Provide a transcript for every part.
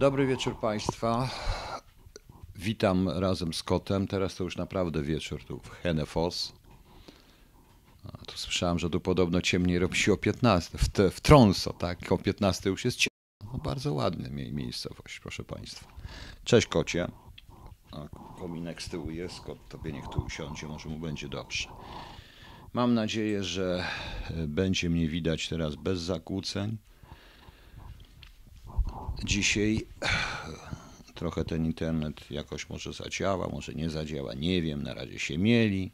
Dobry wieczór Państwa. Witam razem z kotem. Teraz to już naprawdę wieczór tu w Henefos. A tu słyszałem, że tu podobno ciemniej robi się o 15, w, te, w Tronso, tak? O 15 już jest ciemno. No, bardzo ładna miejscowość, proszę Państwa. Cześć kocie. A kominek z tyłu jest, kot tobie niech tu usiądzie, może mu będzie dobrze. Mam nadzieję, że e, będzie mnie widać teraz bez zakłóceń. Dzisiaj trochę ten internet jakoś może zadziała, może nie zadziała, nie wiem, na razie się mieli.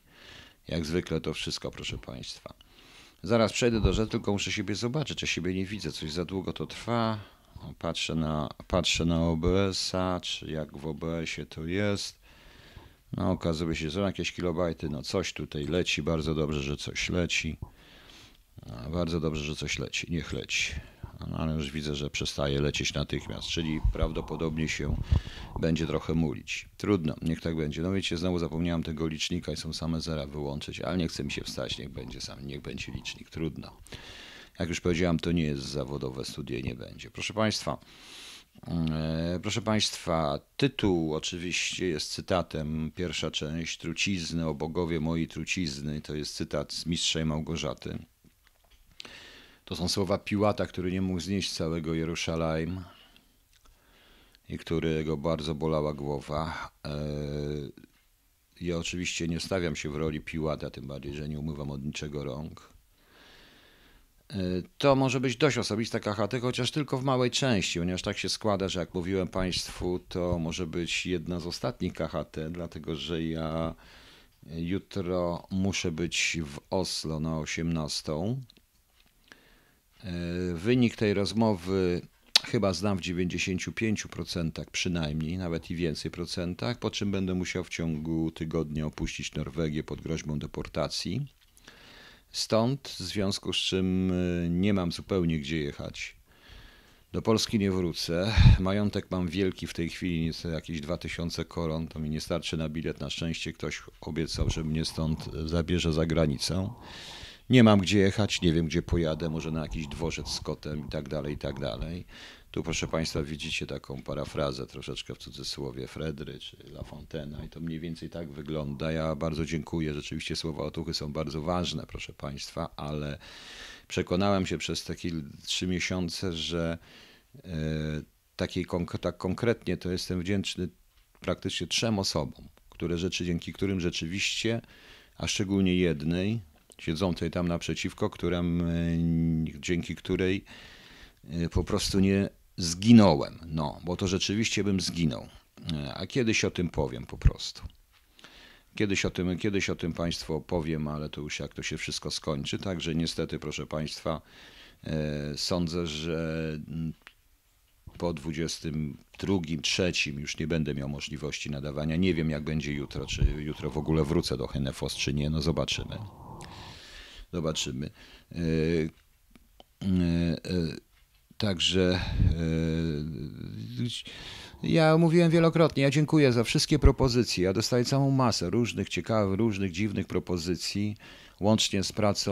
Jak zwykle to wszystko, proszę Państwa. Zaraz przejdę do rzeczy, tylko muszę siebie zobaczyć, czy siebie nie widzę, coś za długo to trwa. Patrzę na, patrzę na OBS-a, czy jak w OBS-ie to jest. No okazuje się, że są jakieś kilobajty, no coś tutaj leci, bardzo dobrze, że coś leci. No, bardzo dobrze, że coś leci, niech leci no, ale już widzę, że przestaje lecieć natychmiast, czyli prawdopodobnie się będzie trochę mulić. Trudno, niech tak będzie. No wiecie, znowu zapomniałem tego licznika i są same zera wyłączyć, ale nie chce mi się wstać, niech będzie sam, niech będzie licznik, trudno. Jak już powiedziałem, to nie jest zawodowe studie. nie będzie. Proszę Państwa, e, Proszę Państwa, tytuł oczywiście jest cytatem. Pierwsza część Trucizny, o bogowie mojej trucizny, to jest cytat z Mistrzej Małgorzaty. To są słowa Piłata, który nie mógł znieść całego Jerusalem i którego bardzo bolała głowa. E, ja oczywiście nie stawiam się w roli Piłata, tym bardziej, że nie umywam od niczego rąk. E, to może być dość osobista KHT, chociaż tylko w małej części, ponieważ tak się składa, że jak mówiłem Państwu, to może być jedna z ostatnich KHT, dlatego że ja jutro muszę być w Oslo na 18. E, wynik tej rozmowy chyba znam w 95% przynajmniej, nawet i więcej procentach, po czym będę musiał w ciągu tygodnia opuścić Norwegię pod groźbą deportacji. Stąd, w związku z czym e, nie mam zupełnie gdzie jechać. Do Polski nie wrócę. Majątek mam wielki w tej chwili, jakieś 2000 koron. To mi nie starczy na bilet. Na szczęście ktoś obiecał, że mnie stąd zabierze za granicę nie mam gdzie jechać, nie wiem gdzie pojadę, może na jakiś dworzec z kotem i tak dalej, i tak dalej. Tu proszę Państwa widzicie taką parafrazę troszeczkę w cudzysłowie Fredry czy La Fontaine'a i to mniej więcej tak wygląda. Ja bardzo dziękuję, rzeczywiście słowa otuchy są bardzo ważne proszę Państwa, ale przekonałem się przez takie trzy miesiące, że e, tak konkretnie to jestem wdzięczny praktycznie trzem osobom, które rzeczy, dzięki którym rzeczywiście, a szczególnie jednej, siedzącej tam naprzeciwko, która, dzięki której e, po prostu nie zginąłem. No, bo to rzeczywiście bym zginął. E, a kiedyś o tym powiem po prostu. Kiedyś o tym, kiedyś o tym Państwu opowiem, ale to już jak to się wszystko skończy. Także niestety, proszę Państwa, e, sądzę, że po 22, 3 już nie będę miał możliwości nadawania. Nie wiem, jak będzie jutro, czy jutro w ogóle wrócę do Henefos, czy nie. No zobaczymy. Zobaczymy. E, e, e, także ja mówiłem wielokrotnie, ja dziękuję za wszystkie propozycje. Ja dostaję całą masę różnych ciekawych, różnych dziwnych propozycji, łącznie z pracą,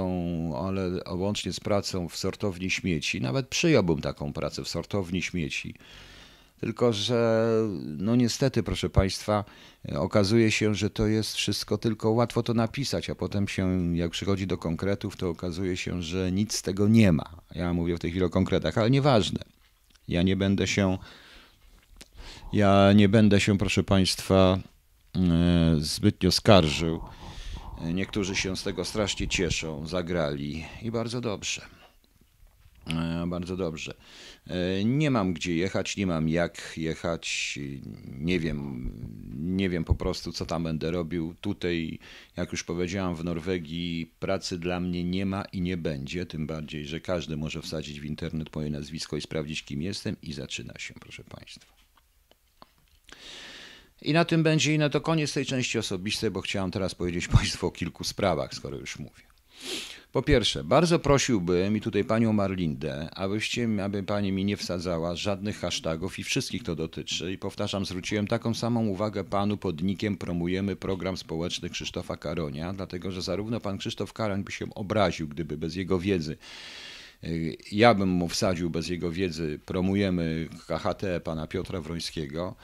ale łącznie z pracą w sortowni śmieci. Nawet przyjąłbym taką pracę w sortowni śmieci tylko, że no niestety, proszę Państwa, okazuje się, że to jest wszystko tylko łatwo to napisać, a potem się, jak przychodzi do konkretów, to okazuje się, że nic z tego nie ma. Ja mówię w tej chwili o konkretach, ale nieważne. Ja nie będę się, ja nie będę się, proszę Państwa, e, zbytnio skarżył. Niektórzy się z tego strasznie cieszą, zagrali i bardzo dobrze. E, bardzo dobrze. E, nie mam gdzie jechać, nie mam jak jechać, nie wiem, nie wiem po prostu, co tam będę robił. Tutaj, jak już powiedziałam, w Norwegii pracy dla mnie nie ma i nie będzie, tym bardziej, że każdy może wsadzić w internet moje nazwisko i sprawdzić, kim jestem i zaczyna się, proszę Państwa. I na tym będzie, i na to koniec tej części osobistej, bo chciałem teraz powiedzieć Państwu o kilku sprawach, skoro już mówię. Po pierwsze, bardzo prosiłbym i tutaj panią Marlindę, abyście, aby pani mi nie wsadzała żadnych hashtagów i wszystkich to dotyczy. I powtarzam, zwróciłem taką samą uwagę panu pod nikiem promujemy program społeczny Krzysztofa Karonia, dlatego że zarówno pan Krzysztof Karoń by się obraził, gdyby bez jego wiedzy y, ja bym mu wsadził bez jego wiedzy, promujemy KHT pana Piotra Wrońskiego.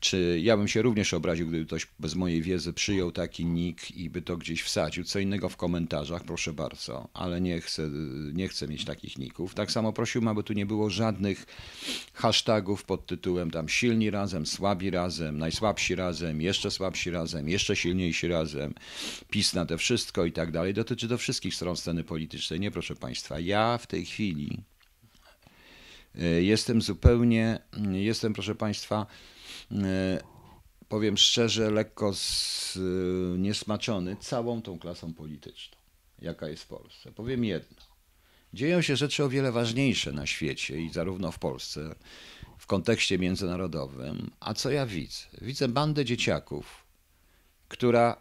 Czy ja bym się również obraził, gdyby ktoś bez mojej wiedzy przyjął taki nick i by to gdzieś wsadził? Co innego w komentarzach, proszę bardzo, ale nie chcę, nie chcę mieć takich ników. Tak samo prosiłbym, aby tu nie było żadnych hashtagów pod tytułem tam silni razem, słabi razem, najsłabsi razem, jeszcze słabsi razem, jeszcze silniejsi razem, PiS na te wszystko i tak dalej. Dotyczy to wszystkich stron sceny politycznej. Nie, proszę Państwa, ja w tej chwili e, jestem zupełnie, jestem, proszę Państwa, E, powiem szczerze, lekko zniesmaczony e, całą tą klasą polityczną, jaka jest w Polsce. Powiem jedno. Dzieją się rzeczy o wiele ważniejsze na świecie i zarówno w Polsce, w kontekście międzynarodowym. A co ja widzę? Widzę bandę dzieciaków, która,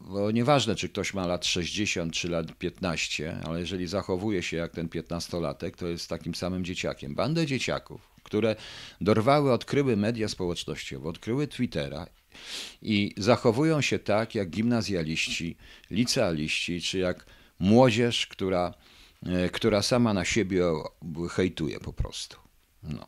bo nieważne czy ktoś ma lat 60 czy lat 15, ale jeżeli zachowuje się jak ten 15-latek, to jest takim samym dzieciakiem. Bandę dzieciaków, które dorwały, odkryły media społecznościowe, odkryły Twittera i zachowują się tak jak gimnazjaliści, licealiści, czy jak młodzież, która, e, która sama na siebie hejtuje po prostu. No.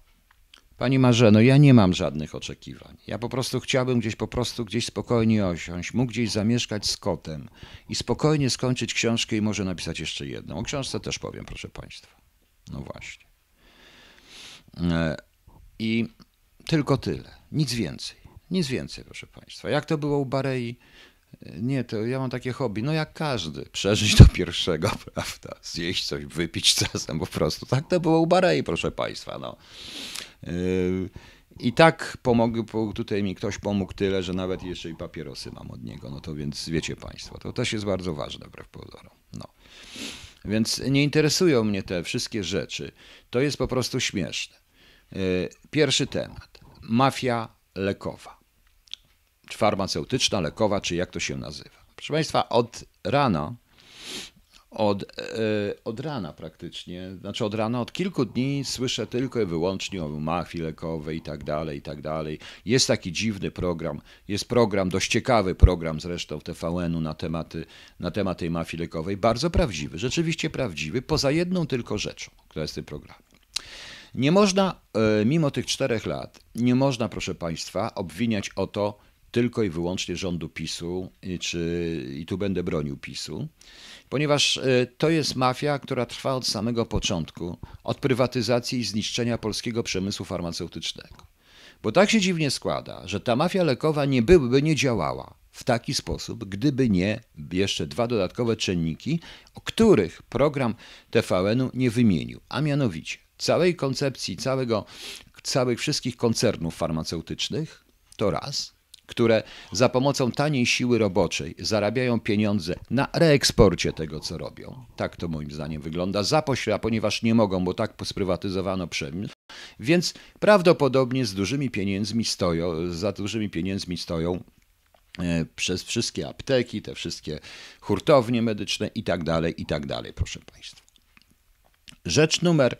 Pani Marzeno, ja nie mam żadnych oczekiwań. Ja po prostu chciałbym gdzieś po prostu gdzieś spokojnie osiąść, mógł gdzieś zamieszkać z kotem i spokojnie skończyć książkę i może napisać jeszcze jedną. O książce też powiem, proszę Państwa. No właśnie. E, I tylko tyle, nic więcej. Nic więcej, proszę Państwa. Jak to było u Barei? E, nie, to ja mam takie hobby. No jak każdy, przeżyć do pierwszego, prawda? Zjeść coś, wypić czasem po prostu. Tak to było u Barei, proszę Państwa. No. E, I tak pomogł, tutaj mi ktoś pomógł tyle, że nawet jeszcze i papierosy mam od niego. No to więc wiecie Państwo, to też jest bardzo ważne wbrew pozorom. No. Więc nie interesują mnie te wszystkie rzeczy. To jest po prostu śmieszne. Y, pierwszy temat. Mafia lekowa. farmaceutyczna, lekowa, czy jak to się nazywa. Proszę Państwa, od rana, od, y, od rana praktycznie, znaczy od rana, od kilku dni słyszę tylko i wyłącznie o mafii lekowej i tak dalej, i tak dalej. Jest taki dziwny program, jest program, dość ciekawy program zresztą TVN-u na, tematy, na temat tej mafii lekowej, bardzo prawdziwy, rzeczywiście prawdziwy, poza jedną tylko rzeczą, która jest w tym programie. Nie można, e, mimo tych czterech lat, nie można, proszę Państwa, obwiniać o to tylko i wyłącznie rządu PiSu, czy, i tu będę bronił PiSu, ponieważ e, to jest mafia, która trwa od samego początku, od prywatyzacji i zniszczenia polskiego przemysłu farmaceutycznego. Bo tak się dziwnie składa, że ta mafia lekowa nie byłaby, nie działała w taki sposób, gdyby nie jeszcze dwa dodatkowe czynniki, o których program TVN-u nie wymienił, a mianowicie całej koncepcji, całego, całych wszystkich koncernów farmaceutycznych, to raz, które za pomocą taniej siły roboczej zarabiają pieniądze na reeksporcie tego, co robią. Tak to moim zdaniem wygląda. Za pośrednictwem, ponieważ nie mogą, bo tak sprywatyzowano przemysł. Więc prawdopodobnie z dużymi pieniędzmi stoją, za dużymi pieniędzmi stoją e, przez wszystkie apteki, te wszystkie hurtownie medyczne i tak dalej, i tak dalej, proszę Państwa. Rzecz numer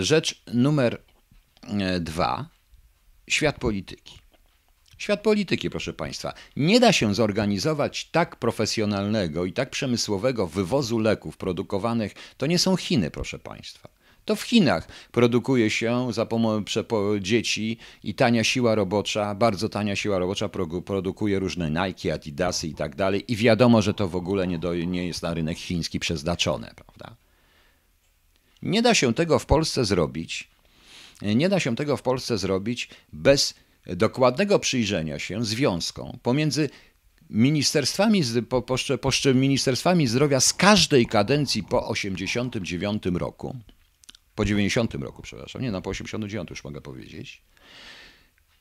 Rzecz numer e, dwa. Świat polityki. Świat polityki, proszę Państwa. Nie da się zorganizować tak profesjonalnego i tak przemysłowego wywozu leków produkowanych. To nie są Chiny, proszę Państwa. To w Chinach produkuje się za pomocą dzieci i tania siła robocza, bardzo tania siła robocza produkuje różne Nike, Adidasy i tak dalej. I wiadomo, że to w ogóle nie, do, nie jest na rynek chiński przeznaczone, prawda? Nie da się tego w Polsce zrobić. Nie da się tego w Polsce zrobić bez dokładnego przyjrzenia się związkom pomiędzy ministerstwami, po, poszcze, ministerstwami zdrowia z każdej kadencji po 89 roku, po 90 roku, przepraszam, nie, no po 89 już mogę powiedzieć,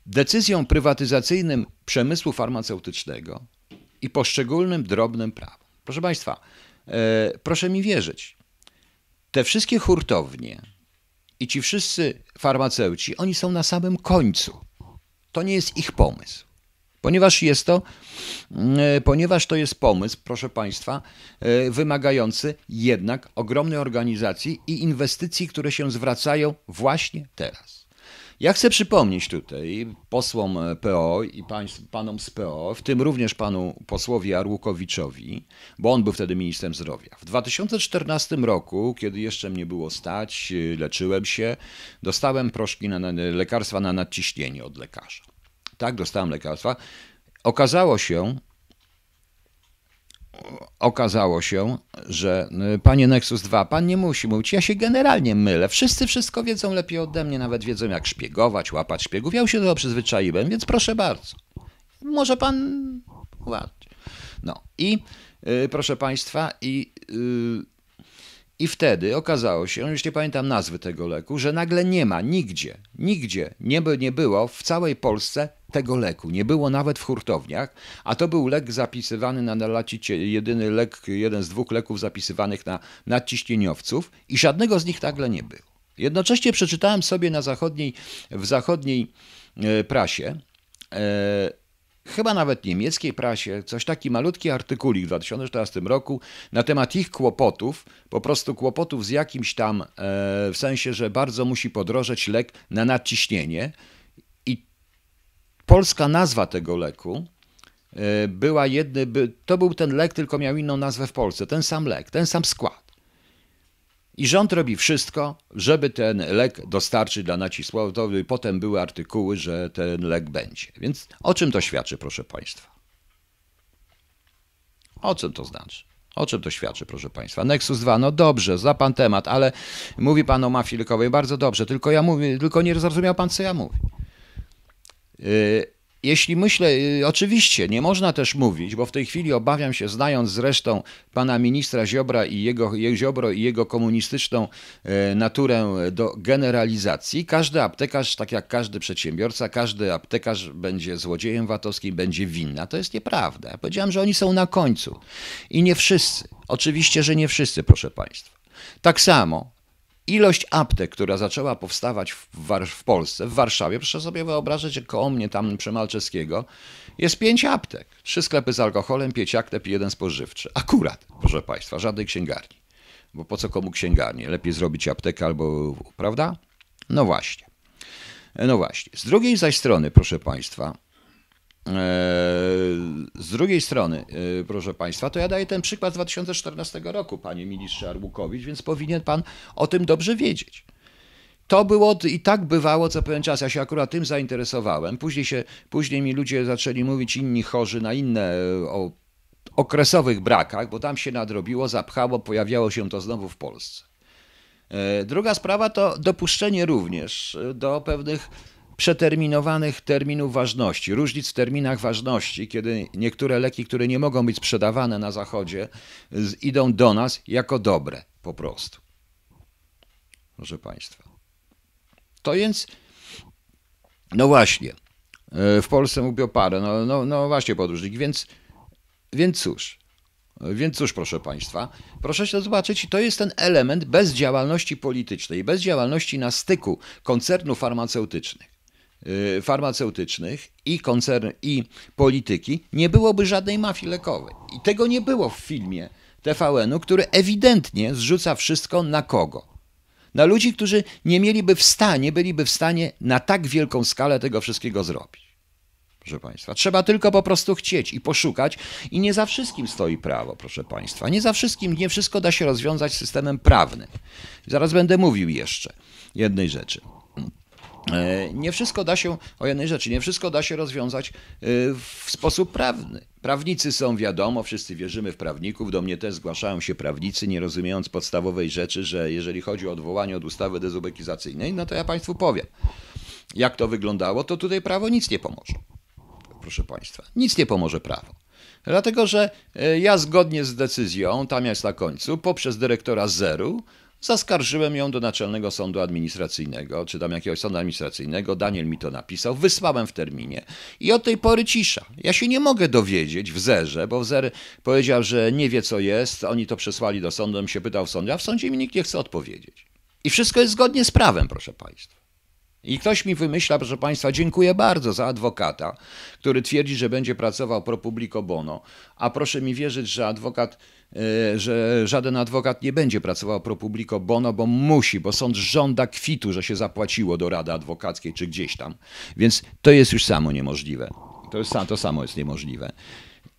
decyzją prywatyzacyjnym przemysłu farmaceutycznego i poszczególnym drobnym prawom. Proszę Państwa, e, proszę mi wierzyć, te wszystkie hurtownie i ci wszyscy farmaceuci, oni są na samym końcu. To nie jest ich pomysł. Ponieważ jest to, mm, ponieważ to jest pomysł, proszę Państwa, e, wymagający jednak ogromnej organizacji i inwestycji, które się zwracają właśnie teraz. Ja chcę przypomnieć tutaj posłom PO i panom z PO, w tym również panu posłowi Arłukowiczowi, bo on był wtedy ministrem zdrowia. W 2014 roku, kiedy jeszcze mnie było stać, leczyłem się, dostałem proszki na, na lekarstwa na nadciśnienie od lekarza. Tak, dostałem lekarstwa. Okazało się, okazało się, że y, panie Nexus 2, pan nie musi mówić, ja się generalnie mylę. Wszyscy wszystko wiedzą lepiej ode mnie, nawet wiedzą jak szpiegować, łapać szpiegów. Ja już się do tego przyzwyczaiłem, więc proszę bardzo. Może pan ładnie. No i yy, proszę państwa, i yy, i wtedy okazało się, już nie pamiętam nazwy tego leku, że nagle nie ma nigdzie, nigdzie nie, by, nie było w całej Polsce tego leku. Nie było nawet w hurtowniach, a to był lek zapisywany na nalacicie, jedyny lek, jeden z dwóch leków zapisywanych na nadciśnieniowców i żadnego z nich nagle nie było. Jednocześnie przeczytałem sobie na zachodniej, w zachodniej e, prasie, e, chyba nawet niemieckiej prasie, coś taki malutki artykulik w 2014 roku na temat ich kłopotów, po prostu kłopotów z jakimś tam, e, w sensie, że bardzo musi podrożeć lek na nadciśnienie, polska nazwa tego leku e, była jedny, to był ten lek, tylko miał inną nazwę w Polsce, ten sam lek, ten sam skład. I rząd robi wszystko, żeby ten lek dostarczyć dla nacisłowy. Potem były artykuły, że ten lek będzie. Więc o czym to świadczy, proszę Państwa? O czym to znaczy? O czym to świadczy, proszę Państwa? Nexus 2, no dobrze, zna Pan temat, ale mówi Pan o mafii lekowej, bardzo dobrze, tylko ja mówię, tylko nie zrozumiał Pan, co ja mówię. Y, jeśli myślę, y, oczywiście nie można też mówić, bo w tej chwili obawiam się, znając zresztą pana ministra Ziobra i jego, Ziobro i jego komunistyczną y, naturę do generalizacji, każdy aptekarz, tak jak każdy przedsiębiorca, każdy aptekarz będzie złodziejem VAT-owskim, będzie winna. To jest nieprawda. Ja powiedziałem, że oni są na końcu. I nie wszyscy. Oczywiście, że nie wszyscy, proszę państwa. Tak samo Ilość aptek, która zaczęła powstawać w, War- w Polsce, w Warszawie, proszę sobie wyobrazić, koło mnie tam przy Malczewskiego jest pięć aptek. Trzy sklepy z alkoholem, pięć aptek i jeden spożywczy. Akurat, proszę Państwa, żadnej księgarni. Bo po co komu księgarnie? Lepiej zrobić aptekę albo, prawda? No właśnie. No właśnie. Z drugiej zaś strony, proszę Państwa, E, z drugiej strony, e, proszę Państwa, to ja daję ten przykład z 2014 roku, panie ministrze Arbukowicz, więc powinien Pan o tym dobrze wiedzieć. To było i tak bywało co pewien czas. Ja się akurat tym zainteresowałem. Później, się, później mi ludzie zaczęli mówić inni chorzy na inne e, o okresowych brakach, bo tam się nadrobiło, zapchało, pojawiało się to znowu w Polsce. Druga sprawa to dopuszczenie również do pewnych przeterminowanych terminów ważności, różnic w terminach ważności, kiedy niektóre leki, które nie mogą być sprzedawane na Zachodzie, idą do nas jako dobre po prostu. Proszę Państwa. To więc, no właśnie, e, w Polsce mówią parę, no, no, no właśnie podróżnik, więc, więc cóż, więc cóż, proszę Państwa, proszę się zobaczyć, to jest ten element bez działalności politycznej, bez działalności na styku koncernów farmaceutycznych. Y, farmaceutycznych i koncern i polityki, nie byłoby żadnej mafii lekowej. I tego nie było w filmie TVN-u, który ewidentnie zrzuca wszystko na kogo? Na ludzi, którzy nie mieliby w stanie, byliby w stanie na tak wielką skalę tego wszystkiego zrobić. Proszę Państwa, trzeba tylko po prostu chcieć i poszukać, i nie za wszystkim stoi prawo, proszę Państwa. Nie za wszystkim, nie wszystko da się rozwiązać systemem prawnym. Zaraz będę mówił jeszcze jednej rzeczy. E, nie wszystko da się, o jednej rzeczy, nie wszystko da się rozwiązać e, w sposób prawny. Prawnicy są, wiadomo, wszyscy wierzymy w prawników. Do mnie też zgłaszają się prawnicy, nie rozumiejąc podstawowej rzeczy, że jeżeli chodzi o odwołanie od ustawy dezubekizacyjnej, no to ja Państwu powiem, jak to wyglądało, to tutaj prawo nic nie pomoże. Proszę Państwa, nic nie pomoże prawo. Dlatego, że e, ja zgodnie z decyzją, tam jest na końcu, poprzez dyrektora Zeru, Zaskarżyłem ją do Naczelnego Sądu Administracyjnego, czy tam jakiegoś sądu administracyjnego. Daniel mi to napisał, wysłałem w terminie i od tej pory cisza. Ja się nie mogę dowiedzieć w Zerze, bo Zer powiedział, że nie wie co jest, oni to przesłali do sądu, on się pytał w sądzie, a w sądzie mi nikt nie chce odpowiedzieć. I wszystko jest zgodnie z prawem, proszę Państwa. I ktoś mi wymyśla, proszę Państwa, dziękuję bardzo za adwokata, który twierdzi, że będzie pracował pro publico bono, a proszę mi wierzyć, że adwokat E, że żaden adwokat nie będzie pracował pro publico bono, bo musi, bo sąd żąda kwitu, że się zapłaciło do rady adwokackiej czy gdzieś tam. Więc to jest już samo niemożliwe. To, jest, to samo jest niemożliwe.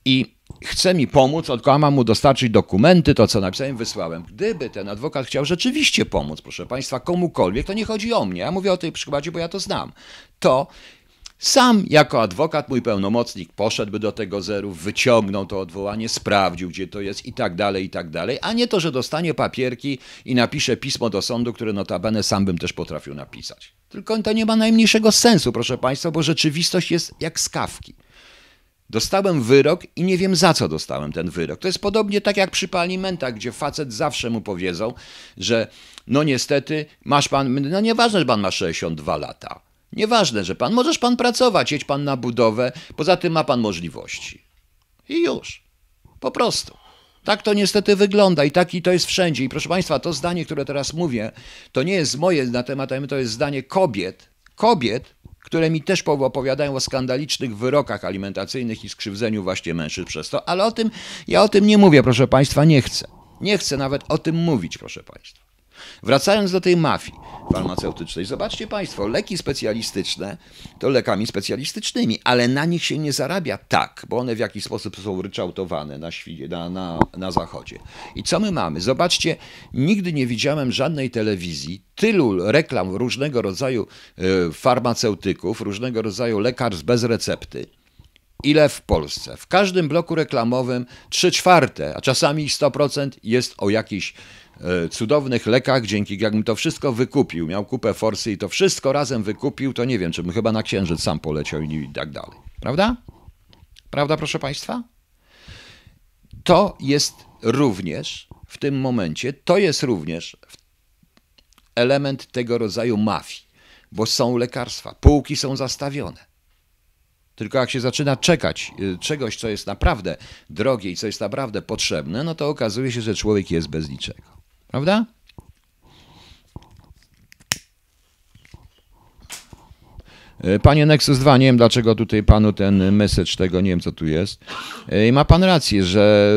I chce mi pomóc, tylko mam mu dostarczyć dokumenty, to co napisałem, wysłałem. Gdyby ten adwokat chciał rzeczywiście pomóc, proszę Państwa, komukolwiek, to nie chodzi o mnie, ja mówię o tej przykładzie, bo ja to znam, to sam jako adwokat mój pełnomocnik poszedłby do tego zeru, wyciągnął to odwołanie, sprawdził, gdzie to jest i tak dalej, i tak dalej, a nie to, że dostanie papierki i napisze pismo do sądu, które notabene sam bym też potrafił napisać. Tylko to nie ma najmniejszego sensu, proszę Państwa, bo rzeczywistość jest jak skawki. Dostałem wyrok i nie wiem za co dostałem ten wyrok. To jest podobnie tak jak przy palimentach, gdzie facet zawsze mu powiedzą, że no niestety masz pan, no nieważne, że pan ma 62 lata Nieważne, że pan, możesz pan pracować, jedź pan na budowę, poza tym ma pan możliwości. I już. Po prostu. Tak to niestety wygląda i tak i to jest wszędzie. I proszę Państwa, to zdanie, które teraz mówię, to nie jest moje na temat, to jest zdanie kobiet, kobiet, które mi też opowiadają o skandalicznych wyrokach alimentacyjnych i skrzywdzeniu właśnie mężczyzn przez to, ale o tym, ja o tym nie mówię, proszę Państwa, nie chcę. Nie chcę nawet o tym mówić, proszę Państwa. Wracając do tej mafii farmaceutycznej, zobaczcie Państwo, leki specjalistyczne to lekami specjalistycznymi, ale na nich się nie zarabia tak, bo one w jakiś sposób są ryczałtowane na, na, na, na zachodzie. I co my mamy? Zobaczcie, nigdy nie widziałem żadnej telewizji, tylu reklam różnego rodzaju e, farmaceutyków, różnego rodzaju lekarstw bez recepty ile w Polsce. W każdym bloku reklamowym 3 czwarte, a czasami 100% jest o jakiś E, cudownych lekach, dzięki jakbym to wszystko wykupił, miał kupę forsy i to wszystko razem wykupił, to nie wiem, czy bym chyba na księżyc sam poleciał i tak dalej. Prawda? Prawda, proszę Państwa? To jest również w tym momencie, to jest również element tego rodzaju mafii, bo są lekarstwa, półki są zastawione. Tylko jak się zaczyna czekać y, czegoś, co jest naprawdę drogie i co jest naprawdę potrzebne, no to okazuje się, że człowiek jest bez niczego. Prawda? E, panie Nexus 2, nie wiem dlaczego tutaj panu ten message tego, nie wiem co tu jest. E, I ma pan rację, że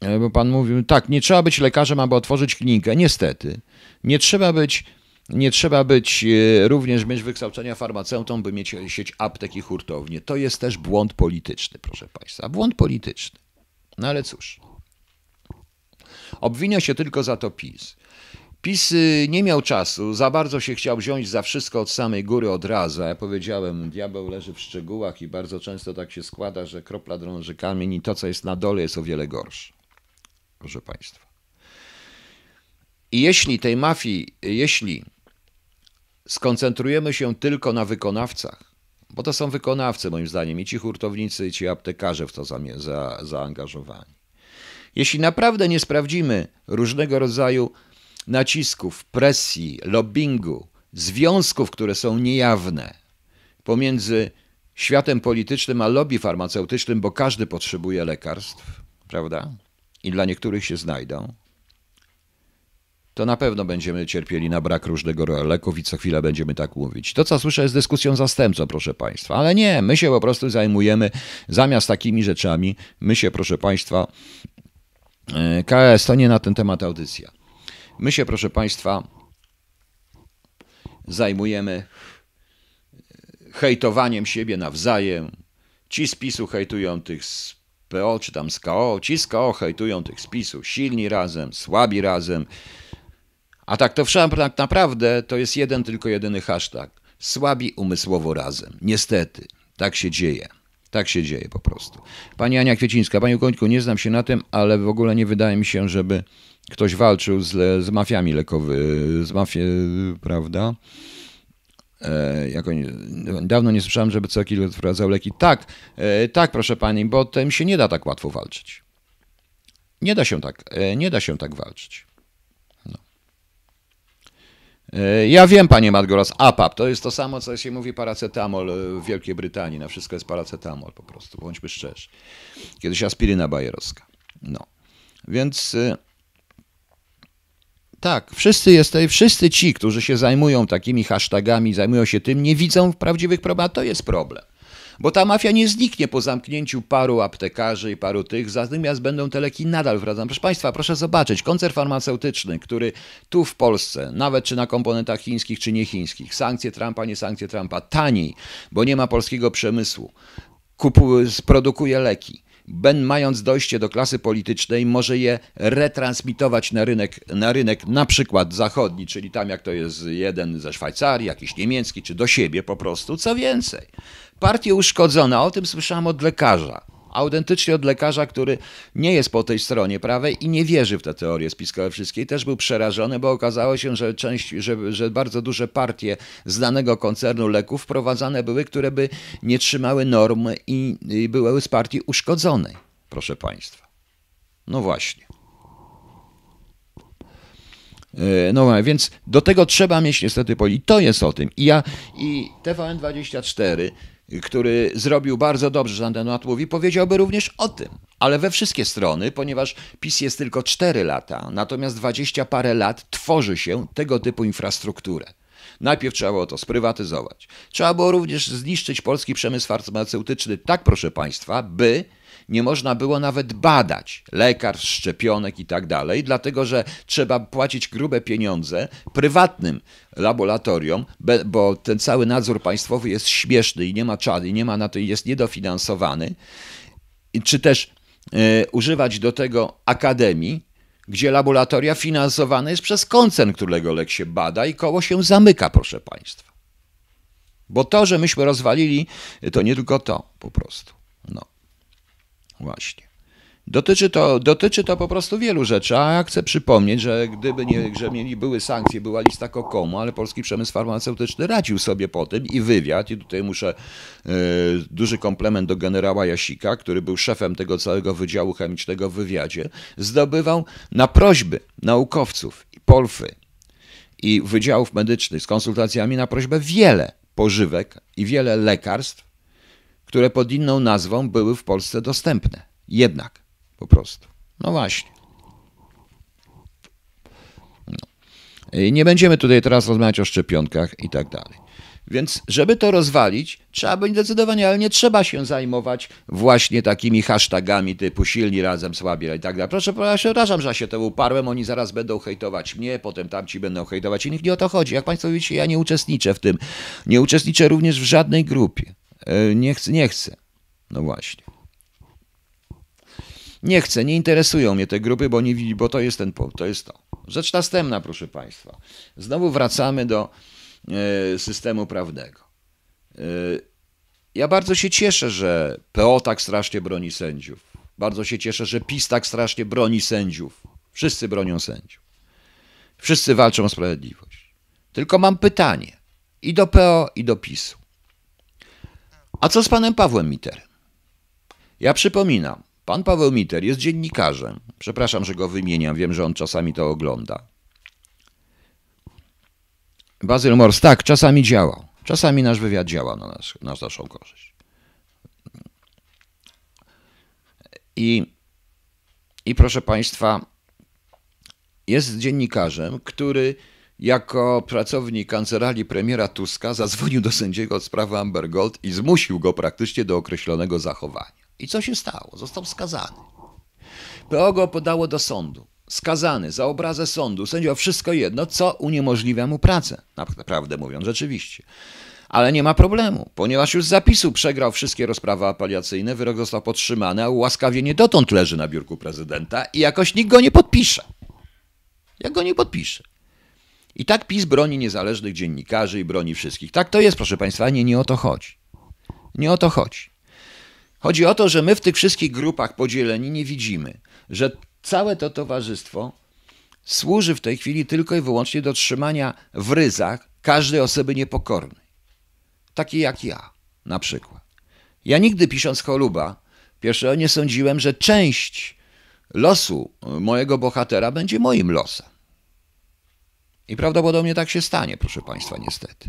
e, bo pan mówił, tak, nie trzeba być lekarzem, aby otworzyć klinikę. Niestety, nie trzeba być, nie trzeba być również mieć wykształcenia farmaceutą, by mieć sieć aptek i hurtownie. To jest też błąd polityczny, proszę państwa. Błąd polityczny. No ale cóż. Obwinia się tylko za to PiS. PiS y, nie miał czasu, za bardzo się chciał wziąć za wszystko od samej góry od razu. Ja powiedziałem, diabeł leży w szczegółach i bardzo często tak się składa, że kropla drąży kamień i to, co jest na dole, jest o wiele gorsze. Proszę Państwa. I jeśli tej mafii, jeśli skoncentrujemy się tylko na wykonawcach, bo to są wykonawcy, moim zdaniem, i ci hurtownicy, i ci aptekarze w to za, za, zaangażowani. Jeśli naprawdę nie sprawdzimy różnego rodzaju nacisków, presji, lobbingu, związków, które są niejawne pomiędzy światem politycznym a lobby farmaceutycznym, bo każdy potrzebuje lekarstw, prawda? I dla niektórych się znajdą to na pewno będziemy cierpieli na brak różnego leków i co chwilę będziemy tak mówić. To, co słyszę, jest dyskusją zastępczą, proszę Państwa, ale nie, my się po prostu zajmujemy zamiast takimi rzeczami, my się, proszę Państwa, e, KS to nie na ten temat audycja. My się, proszę Państwa, zajmujemy e, hejtowaniem siebie nawzajem. Ci z PiSu hejtują tych z PO czy tam z KO, ci z KO hejtują tych z PiSu. Silni razem, słabi razem. A tak to wszak tak naprawdę to jest jeden tylko jedyny hashtag. Słabi umysłowo razem. Niestety, tak się dzieje. Tak się dzieje po prostu. Pani Ania Kwiecińska, Panie Końku, nie znam się na tym, ale w ogóle nie wydaje mi się, żeby ktoś walczył z, z mafiami lekowymi, z mafią, prawda? E, jako nie, dawno nie słyszałem, żeby co kilo wprowadzał leki. Tak, e, tak, proszę Pani, bo tym się nie da tak łatwo walczyć. Nie da się tak, e, nie da się tak walczyć. E, ja wiem, panie Margoros, APAP to jest to samo, co się mówi paracetamol e, w Wielkiej Brytanii. Na wszystko jest paracetamol po prostu, bądźmy szczerzy. Kiedyś aspiryna bajerowska. No. Więc e, tak, wszyscy, jeste, wszyscy ci, którzy się zajmują takimi hashtagami, zajmują się tym, nie widzą prawdziwych problemów. To jest problem. Bo ta mafia nie zniknie po zamknięciu paru aptekarzy i paru tych, natomiast będą te leki nadal wracać. Proszę Państwa, proszę zobaczyć, koncert farmaceutyczny, który tu w Polsce, nawet czy na komponentach chińskich, czy niechińskich, sankcje Trumpa, nie sankcje Trumpa, taniej, bo nie ma polskiego przemysłu, kupuje, produkuje leki. Ben, mając dojście do klasy politycznej, może je retransmitować na rynek, na rynek na przykład zachodni, czyli tam jak to jest jeden ze Szwajcarii, jakiś niemiecki, czy do siebie po prostu, co więcej partię uszkodzono, o tym słyszałem od lekarza. Autentycznie od lekarza, który nie jest po tej stronie prawej i nie wierzy w tę teorię. spiskowe wszystkie. też był przerażony, bo okazało się, że, część, że, że bardzo duże partie z danego koncernu leków wprowadzane były, które by nie trzymały norm i, i były z partii uszkodzonej. proszę Państwa. No właśnie. E, no więc do tego trzeba mieć niestety poli. To jest o tym. I ja i TVN24 który zrobił bardzo dobrze żądanemu Atłowi, powiedziałby również o tym, ale we wszystkie strony, ponieważ PiS jest tylko 4 lata, natomiast 20 parę lat tworzy się tego typu infrastrukturę. Najpierw trzeba było to sprywatyzować. Trzeba było również zniszczyć polski przemysł farmaceutyczny, tak proszę Państwa, by nie można było nawet badać lekarstw, szczepionek i tak dalej, dlatego że trzeba płacić grube pieniądze prywatnym laboratoriom, bo ten cały nadzór państwowy jest śmieszny i nie ma czady, i nie ma na to, jest niedofinansowany. Czy też y, używać do tego akademii, gdzie laboratoria finansowane jest przez koncern, którego lek się bada i koło się zamyka, proszę państwa. Bo to, że myśmy rozwalili, to nie tylko to po prostu. No. Właśnie. Dotyczy to, dotyczy to po prostu wielu rzeczy, a ja chcę przypomnieć, że gdyby nie, że mieli, były sankcje, była lista Kokomu, ale polski przemysł farmaceutyczny radził sobie po tym i wywiad, i tutaj muszę y, duży komplement do generała Jasika, który był szefem tego całego wydziału chemicznego w wywiadzie, zdobywał na prośby naukowców i Polfy i wydziałów medycznych z konsultacjami na prośbę wiele pożywek i wiele lekarstw, które pod inną nazwą były w Polsce dostępne. Jednak, po prostu. No właśnie. No. Nie będziemy tutaj teraz rozmawiać o szczepionkach i tak dalej. Więc, żeby to rozwalić, trzeba być zdecydowanie, ale nie trzeba się zajmować właśnie takimi hashtagami typu silni razem, słabi i tak dalej. Proszę, ja się obrażam, że ja się to uparłem, oni zaraz będą hejtować mnie, potem tamci będą hejtować nikt Nie o to chodzi. Jak Państwo widzicie, ja nie uczestniczę w tym. Nie uczestniczę również w żadnej grupie. E, nie chcę, nie chcę. No właśnie. Nie chcę, nie interesują mnie te grupy, bo, nie, bo to jest ten to jest to. Rzecz następna, proszę Państwa. Znowu wracamy do e, systemu prawnego. E, ja bardzo się cieszę, że PO tak strasznie broni sędziów. Bardzo się cieszę, że PiS tak strasznie broni sędziów. Wszyscy bronią sędziów. Wszyscy walczą o sprawiedliwość. Tylko mam pytanie i do PO, i do PiSu. A co z panem Pawłem Miterem? Ja przypominam, pan Paweł Miter jest dziennikarzem. Przepraszam, że go wymieniam, wiem, że on czasami to ogląda. Bazyl Mors, tak, czasami działał. Czasami nasz wywiad działa na, nas, na naszą korzyść. I, I proszę Państwa, jest dziennikarzem, który jako pracownik kancelarii premiera Tuska zadzwonił do sędziego od sprawy Amber Gold i zmusił go praktycznie do określonego zachowania. I co się stało? Został skazany. PO go podało do sądu. Skazany za obrazę sądu, sędzia wszystko jedno, co uniemożliwia mu pracę. Naprawdę mówiąc, rzeczywiście. Ale nie ma problemu, ponieważ już z zapisu przegrał wszystkie rozprawy apelacyjne, wyrok został podtrzymany, a ułaskawienie dotąd leży na biurku prezydenta i jakoś nikt go nie podpisze. Jak go nie podpisze? I tak PiS broni niezależnych dziennikarzy i broni wszystkich. Tak to jest, proszę Państwa, nie, nie o to chodzi. Nie o to chodzi. Chodzi o to, że my w tych wszystkich grupach podzieleni nie widzimy, że całe to towarzystwo służy w tej chwili tylko i wyłącznie do trzymania w ryzach każdej osoby niepokornej. Takiej jak ja, na przykład. Ja nigdy pisząc Choluba, pierwsze nie sądziłem, że część losu mojego bohatera będzie moim losem. I prawdopodobnie tak się stanie, proszę Państwa, niestety.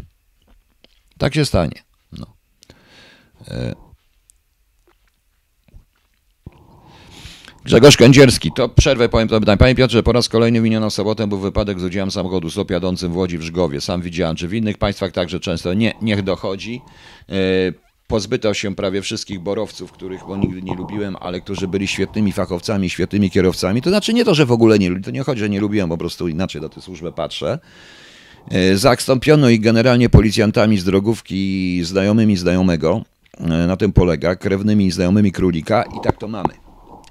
Tak się stanie. No. E. Grzegorz Kędzierski, to przerwę powiem to pytanie. Panie Piotrze, po raz kolejny minioną sobotę był wypadek z udziałem samochodu SOP w Łodzi w Żgowie. Sam widziałem, czy w innych państwach także często nie, niech dochodzi. E, pozbyto się prawie wszystkich borowców, których bo nigdy nie lubiłem, ale którzy byli świetnymi fachowcami, świetnymi kierowcami. To znaczy nie to, że w ogóle nie lubiłem, to nie chodzi, że nie lubiłem, po prostu inaczej na tę służbę patrzę. E, zastąpiono ich generalnie policjantami z drogówki, znajomymi znajomego, e, na tym polega, krewnymi znajomymi królika i tak to mamy.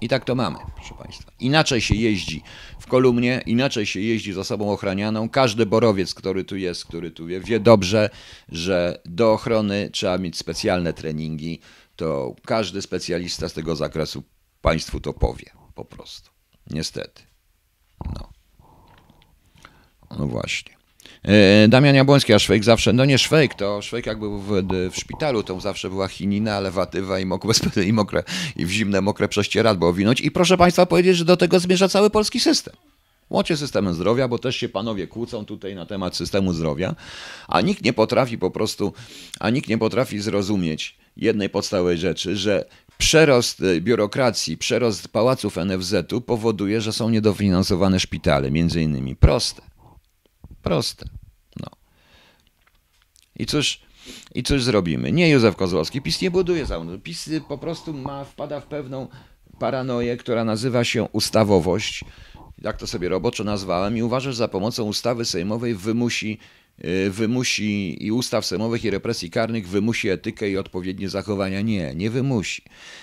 I tak to mamy, proszę Państwa. Inaczej się jeździ kolumnie, inaczej się jeździ za sobą ochranianą. Każdy borowiec, który tu jest, który tu wie, wie dobrze, że do ochrony trzeba mieć specjalne treningi. To każdy specjalista z tego zakresu Państwu to powie po prostu. Niestety. No, no właśnie. E, Damian Jabłoński, a Szwejk zawsze, no nie Szwejk, to Szwejk jak był w, w szpitalu, to zawsze była chinina, lewatywa i mokre, i mokre, i w zimne mokre było owinąć. I proszę Państwa powiedzieć, że do tego zmierza cały polski system. Łącznie systemem zdrowia, bo też się panowie kłócą tutaj na temat systemu zdrowia, a nikt nie potrafi po prostu, a nikt nie potrafi zrozumieć jednej podstawowej rzeczy, że przerost e, biurokracji, przerost pałaców NFZ-u powoduje, że są niedofinansowane szpitale, między innymi. Proste. Proste. No. I cóż, i cóż zrobimy? Nie Józef Kozłowski. PiS nie buduje zaunów. PiS po prostu ma, wpada w pewną paranoję, która nazywa się ustawowość. Jak to sobie roboczo nazwałem, i uważasz, że za pomocą ustawy sejmowej wymusi Y, wymusi i ustaw sejmowych i represji karnych wymusi etykę i odpowiednie zachowania. Nie, nie wymusi.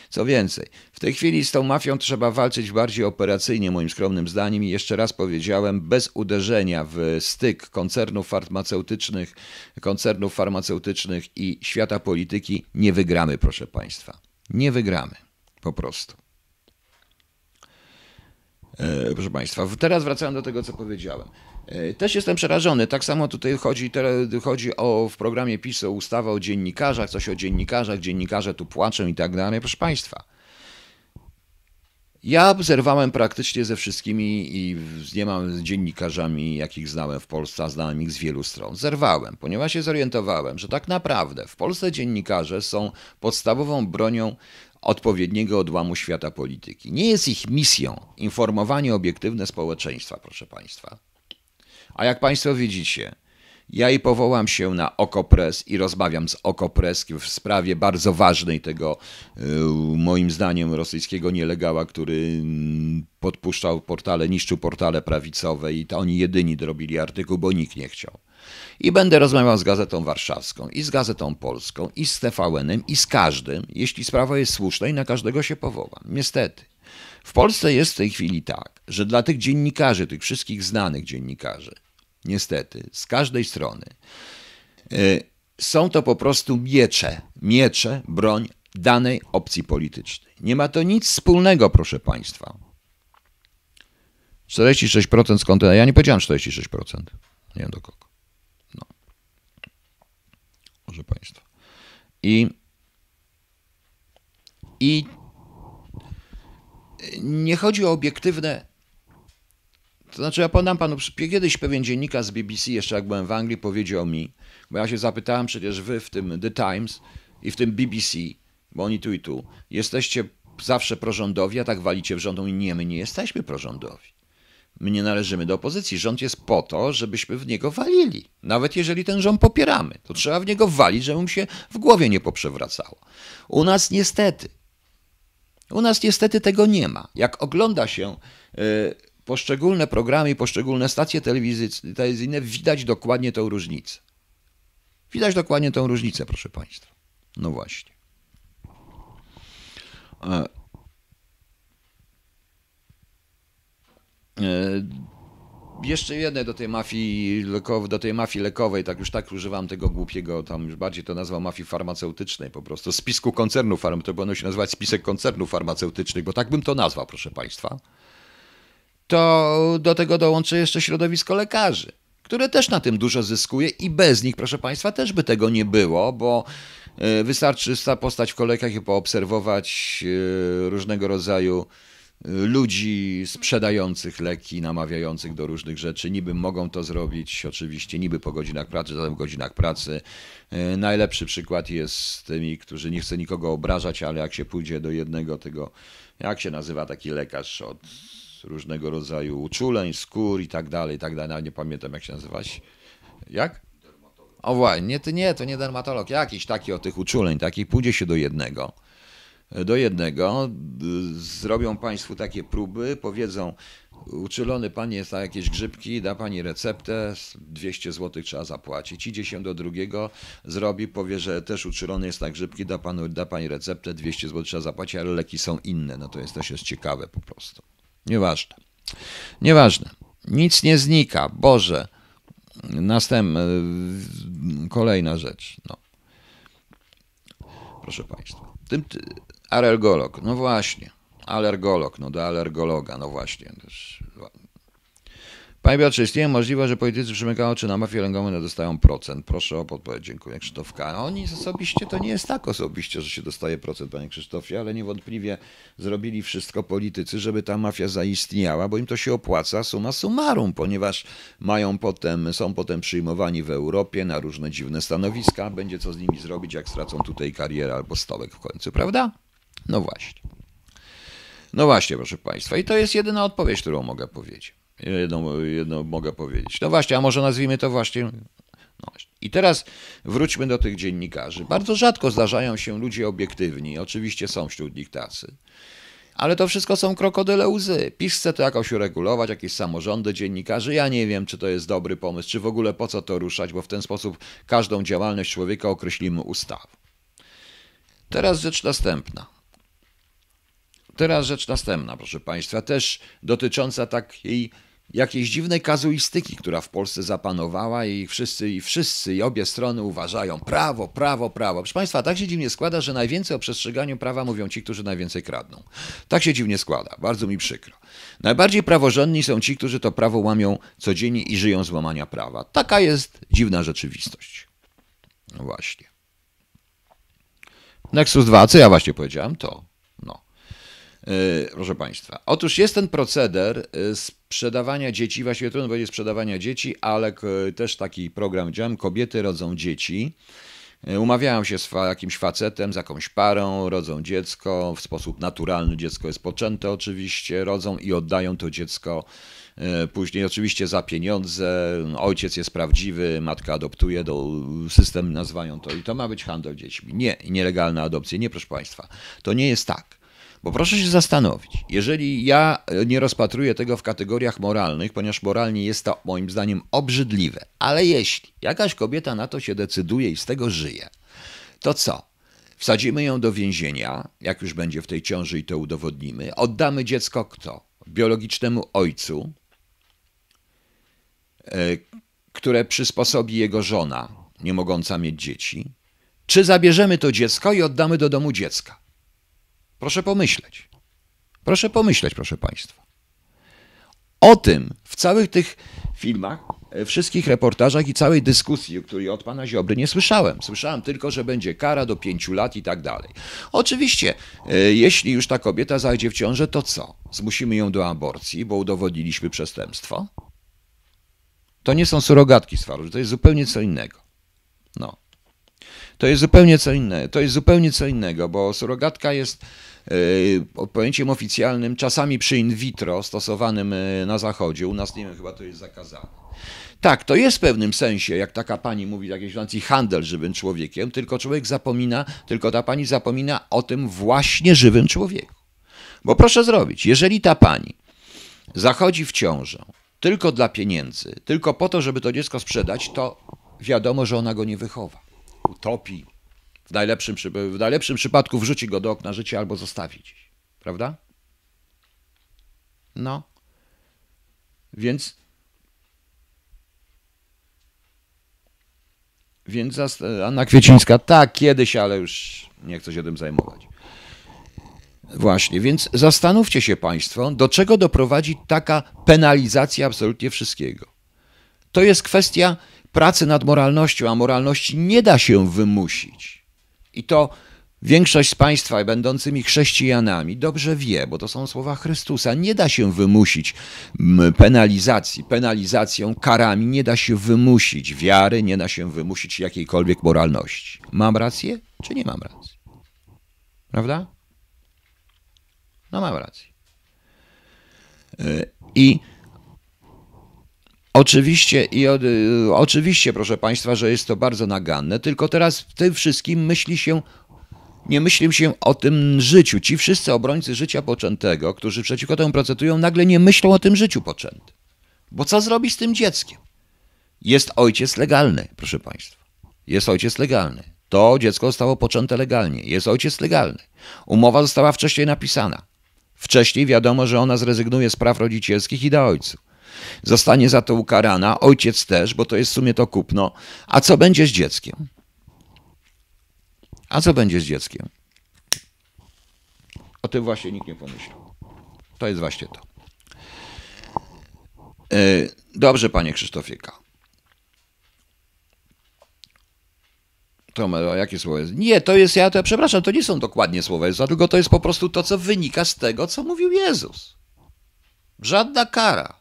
Co więcej, w tej chwili z tą mafią trzeba walczyć bardziej operacyjnie, moim skromnym zdaniem, i jeszcze raz powiedziałem, bez uderzenia w styk koncernów farmaceutycznych, koncernów farmaceutycznych i świata polityki nie wygramy, proszę Państwa. Nie wygramy. Po prostu. E, proszę Państwa, teraz wracam do tego, co powiedziałem. E, też jestem przerażony. Tak samo tutaj chodzi, chodzi o w programie PiS o ustawę o dziennikarzach, coś o dziennikarzach, dziennikarze tu płaczą i tak dalej. Proszę Państwa, ja zerwałem praktycznie ze wszystkimi i nie mam dziennikarzami, jakich znałem w Polsce, a znałem ich z wielu stron. Zerwałem, ponieważ się zorientowałem, że tak naprawdę w Polsce dziennikarze są podstawową bronią odpowiedniego odłamu świata polityki. Nie jest ich misją informowanie obiektywne społeczeństwa, proszę Państwa. A jak Państwo widzicie, ja i powołam się na Okopres i rozmawiam z Okopres w sprawie bardzo ważnej tego, e, moim zdaniem, rosyjskiego nielegała, który mm, podpuszczał portale, niszczył portale prawicowe i to oni jedyni drobili artykuł, bo nikt nie chciał. I będę rozmawiał z Gazetą Warszawską, i z Gazetą Polską, i z TVN-em, i z każdym, jeśli sprawa jest słuszna i na każdego się powołam. Niestety. W Polsce jest w tej chwili tak, że dla tych dziennikarzy, tych wszystkich znanych dziennikarzy, niestety, z każdej strony. E, są to po prostu miecze, miecze, broń danej opcji politycznej. Nie ma to nic wspólnego, proszę Państwa. 46% skąd? Ja nie powiedziałem 46%. Nie wiem do kogo. No. Proszę Państwa. I, I nie chodzi o obiektywne to znaczy, ja podam panu, kiedyś pewien dziennikarz z BBC, jeszcze jak byłem w Anglii, powiedział mi, bo ja się zapytałem, przecież wy w tym The Times i w tym BBC, bo oni tu i tu, jesteście zawsze prorządowi, a tak walicie w rząd. I nie, my nie jesteśmy prorządowi. My nie należymy do opozycji. Rząd jest po to, żebyśmy w niego walili. Nawet jeżeli ten rząd popieramy, to trzeba w niego walić, żeby mu się w głowie nie poprzewracało. U nas niestety, u nas niestety tego nie ma. Jak ogląda się y, poszczególne programy poszczególne stacje telewizyjne widać dokładnie tą różnicę. Widać dokładnie tą różnicę, proszę Państwa. No właśnie. E, e, jeszcze jedne do tej mafii lekowej, do tej mafii lekowej, tak już tak używam tego głupiego, tam już bardziej to nazwał mafii farmaceutycznej po prostu, spisku koncernów farmaceutycznych, to powinno się nazywać spisek koncernów farmaceutycznych, bo tak bym to nazwał, proszę Państwa to do tego dołączy jeszcze środowisko lekarzy, które też na tym dużo zyskuje i bez nich, proszę Państwa, też by tego nie było, bo e, wystarczy postać w kolejkach i poobserwować e, różnego rodzaju e, ludzi sprzedających leki, namawiających do różnych rzeczy. Niby mogą to zrobić, oczywiście, niby po godzinach pracy, zatem godzinach pracy. Najlepszy przykład jest z tymi, którzy nie chcę nikogo obrażać, ale jak się pójdzie do jednego tego, jak się nazywa taki lekarz od różnego rodzaju uczuleń, skór i tak dalej, i tak dalej. Nawet nie pamiętam, jak się nazywaś. Jak? O właśnie, nie, to nie, to nie dermatolog, jakiś taki o tych uczuleń, taki pójdzie się do jednego. Do jednego, zrobią Państwu takie próby, powiedzą, uczulony Pan jest na jakieś grzybki, da Pani receptę, 200 zł trzeba zapłacić. Idzie się do drugiego, zrobi, powie, że też uczulony jest na grzybki, da, panu, da Pani receptę, 200 zł trzeba zapłacić, ale leki są inne, no to jest, też jest ciekawe po prostu. Nieważne. Nieważne. Nic nie znika. Boże. Następna, e, kolejna rzecz. No. Proszę Państwa. Tym, alergolog. No właśnie. Alergolog. No do alergologa. No właśnie. Panie Piotrze, istnieje możliwość, że politycy przymykają oczy na mafię nie dostają procent. Proszę o podpowiedź. Dziękuję, Krzysztofka. Oni osobiście, to nie jest tak osobiście, że się dostaje procent, panie Krzysztofie, ale niewątpliwie zrobili wszystko politycy, żeby ta mafia zaistniała, bo im to się opłaca suma summarum, ponieważ mają potem, są potem przyjmowani w Europie na różne dziwne stanowiska. Będzie co z nimi zrobić, jak stracą tutaj karierę albo stołek w końcu, prawda? No właśnie. No właśnie, proszę Państwa. I to jest jedyna odpowiedź, którą mogę powiedzieć. Jedno, jedno mogę powiedzieć. No właśnie, a może nazwijmy to właśnie. No. I teraz wróćmy do tych dziennikarzy. Bardzo rzadko zdarzają się ludzie obiektywni, oczywiście są wśród nich tacy. Ale to wszystko są krokodyle łzy. PiS chce to jakoś uregulować, jakieś samorządy, dziennikarzy. Ja nie wiem, czy to jest dobry pomysł, czy w ogóle po co to ruszać, bo w ten sposób każdą działalność człowieka określimy ustawą. Teraz rzecz następna. Teraz rzecz następna, proszę Państwa, też dotycząca takiej jakiejś dziwnej kazuistyki, która w Polsce zapanowała i wszyscy, i wszyscy, i obie strony uważają prawo, prawo, prawo. Proszę Państwa, tak się dziwnie składa, że najwięcej o przestrzeganiu prawa mówią ci, którzy najwięcej kradną. Tak się dziwnie składa, bardzo mi przykro. Najbardziej praworządni są ci, którzy to prawo łamią codziennie i żyją z łamania prawa. Taka jest dziwna rzeczywistość. No właśnie. Nexus 2, co ja właśnie powiedziałem, to E, proszę Państwa, otóż jest ten proceder e, sprzedawania dzieci, właściwie trudno powiedzieć sprzedawania dzieci, ale też taki program działam, kobiety rodzą dzieci. E, umawiają się z jakimś facetem, z jakąś parą, rodzą dziecko w sposób naturalny. Dziecko jest poczęte oczywiście, rodzą i oddają to dziecko później oczywiście za pieniądze. Ojciec jest prawdziwy, matka adoptuje, do, system nazywają to i to ma być handel dziećmi. Nie, nielegalna adopcja, nie proszę Państwa. To nie jest tak. Bo proszę się zastanowić, jeżeli ja e, nie rozpatruję tego w kategoriach moralnych, ponieważ moralnie jest to moim zdaniem obrzydliwe, ale jeśli jakaś kobieta na to się decyduje i z tego żyje, to co? Wsadzimy ją do więzienia, jak już będzie w tej ciąży i to udowodnimy, oddamy dziecko kto? Biologicznemu ojcu, e, które przysposobi jego żona, nie mogąca mieć dzieci, czy zabierzemy to dziecko i oddamy do domu dziecka? Proszę pomyśleć. Proszę pomyśleć, proszę Państwa. O tym w całych tych filmach, e, wszystkich reportażach i całej dyskusji, której od pana Ziobry nie słyszałem. Słyszałem tylko, że będzie kara do pięciu lat i tak dalej. Oczywiście, e, jeśli już ta kobieta zajdzie w ciążę, to co? Zmusimy ją do aborcji, bo udowodniliśmy przestępstwo? To nie są surogatki z faru, to jest zupełnie co innego. No to jest zupełnie co inne, to jest zupełnie co innego, bo surogatka jest e, pojęciem oficjalnym, czasami przy in vitro stosowanym e, na zachodzie. U nas nie wiem, chyba to jest zakazane. Tak, to jest w pewnym sensie, jak taka pani mówi w jakiejś Francji, handel żywym człowiekiem, tylko człowiek zapomina, tylko ta pani zapomina o tym właśnie żywym człowieku. Bo proszę zrobić, jeżeli ta pani zachodzi w ciążę tylko dla pieniędzy, tylko po to, żeby to dziecko sprzedać, to wiadomo, że ona go nie wychowa śmietniku, topi. W najlepszym, w najlepszym przypadku wrzuci go do okna życia albo zostawi gdzieś. Prawda? No. Więc. Więc Anna Kwiecińska, tak, kiedyś, ale już nie chcę się tym zajmować. Właśnie, więc zastanówcie się Państwo, do czego doprowadzi taka penalizacja absolutnie wszystkiego. To jest kwestia pracy nad moralnością, a moralności nie da się wymusić. I to większość z Państwa będącymi chrześcijanami dobrze wie, bo to są słowa Chrystusa, nie da się wymusić penalizacji, penalizacją, karami, nie da się wymusić wiary, nie da się wymusić jakiejkolwiek moralności. Mam rację, czy nie mam racji? Prawda? No mam rację. E, I Oczywiście, i y, oczywiście, proszę Państwa, że jest to bardzo naganne, tylko teraz w tym wszystkim myśli się, nie myśli się o tym życiu. Ci wszyscy obrońcy życia poczętego, którzy przeciwko temu procedują, nagle nie myślą o tym życiu poczętym. Bo co zrobi z tym dzieckiem? Jest ojciec legalny, proszę Państwa. Jest ojciec legalny. To dziecko zostało poczęte legalnie. Jest ojciec legalny. Umowa została wcześniej napisana. Wcześniej wiadomo, że ona zrezygnuje z praw rodzicielskich i da ojcu. Zostanie za to ukarana, ojciec też, bo to jest w sumie to kupno. A co będzie z dzieckiem? A co będzie z dzieckiem? O tym właśnie nikt nie pomyślał. To jest właśnie to. E, dobrze, panie Krzysztofieka. Tomero, jakie słowa jest? Nie, to jest, ja to, przepraszam, to nie są dokładnie słowa Jezusa, tylko to jest po prostu to, co wynika z tego, co mówił Jezus. Żadna kara.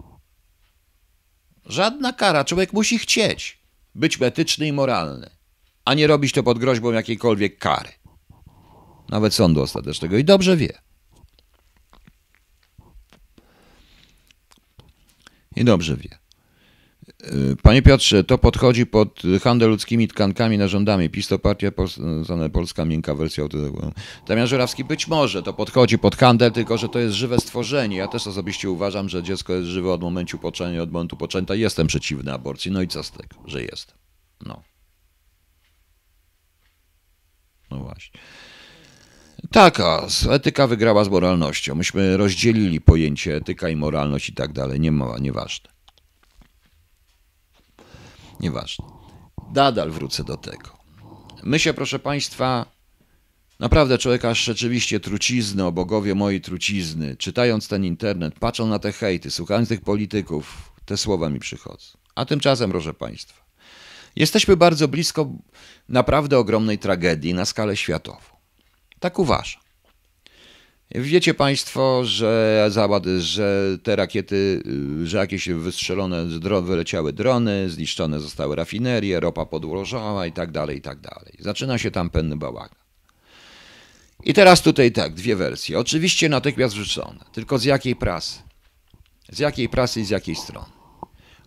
Żadna kara, człowiek musi chcieć być etyczny i moralny, a nie robić to pod groźbą jakiejkolwiek kary. Nawet sądu ostatecznego i dobrze wie. I dobrze wie. Y, panie Piotrze, to podchodzi pod handel ludzkimi tkankami narządami. Pistopartia to Polska, miękka wersja autorytetu. Damian Żurawski być może to podchodzi pod handel, tylko że to jest żywe stworzenie. Ja też osobiście uważam, że dziecko jest żywe od momentu poczęcia, od momentu poczęta. Jestem przeciwny aborcji. No i co z tego, że jest. No. No właśnie. Taka, etyka wygrała z moralnością. Myśmy rozdzielili pojęcie etyka i moralność i tak dalej. Nie ma, nieważne. Nieważne. Nadal wrócę do tego. My się, proszę Państwa, naprawdę człowieka rzeczywiście trucizny, o bogowie mojej trucizny, czytając ten internet, patrząc na te hejty, słuchając tych polityków, te słowa mi przychodzą. A tymczasem, proszę Państwa, jesteśmy bardzo blisko naprawdę ogromnej tragedii na skalę światową. Tak uważam. Wiecie Państwo, że, że te rakiety, że jakieś wystrzelone, dron, wyleciały drony, zniszczone zostały rafinerie, ropa podłożała i tak dalej, i tak dalej. Zaczyna się tam penny bałagan. I teraz tutaj tak, dwie wersje. Oczywiście natychmiast wrzucone, tylko z jakiej prasy? Z jakiej prasy i z jakiej strony?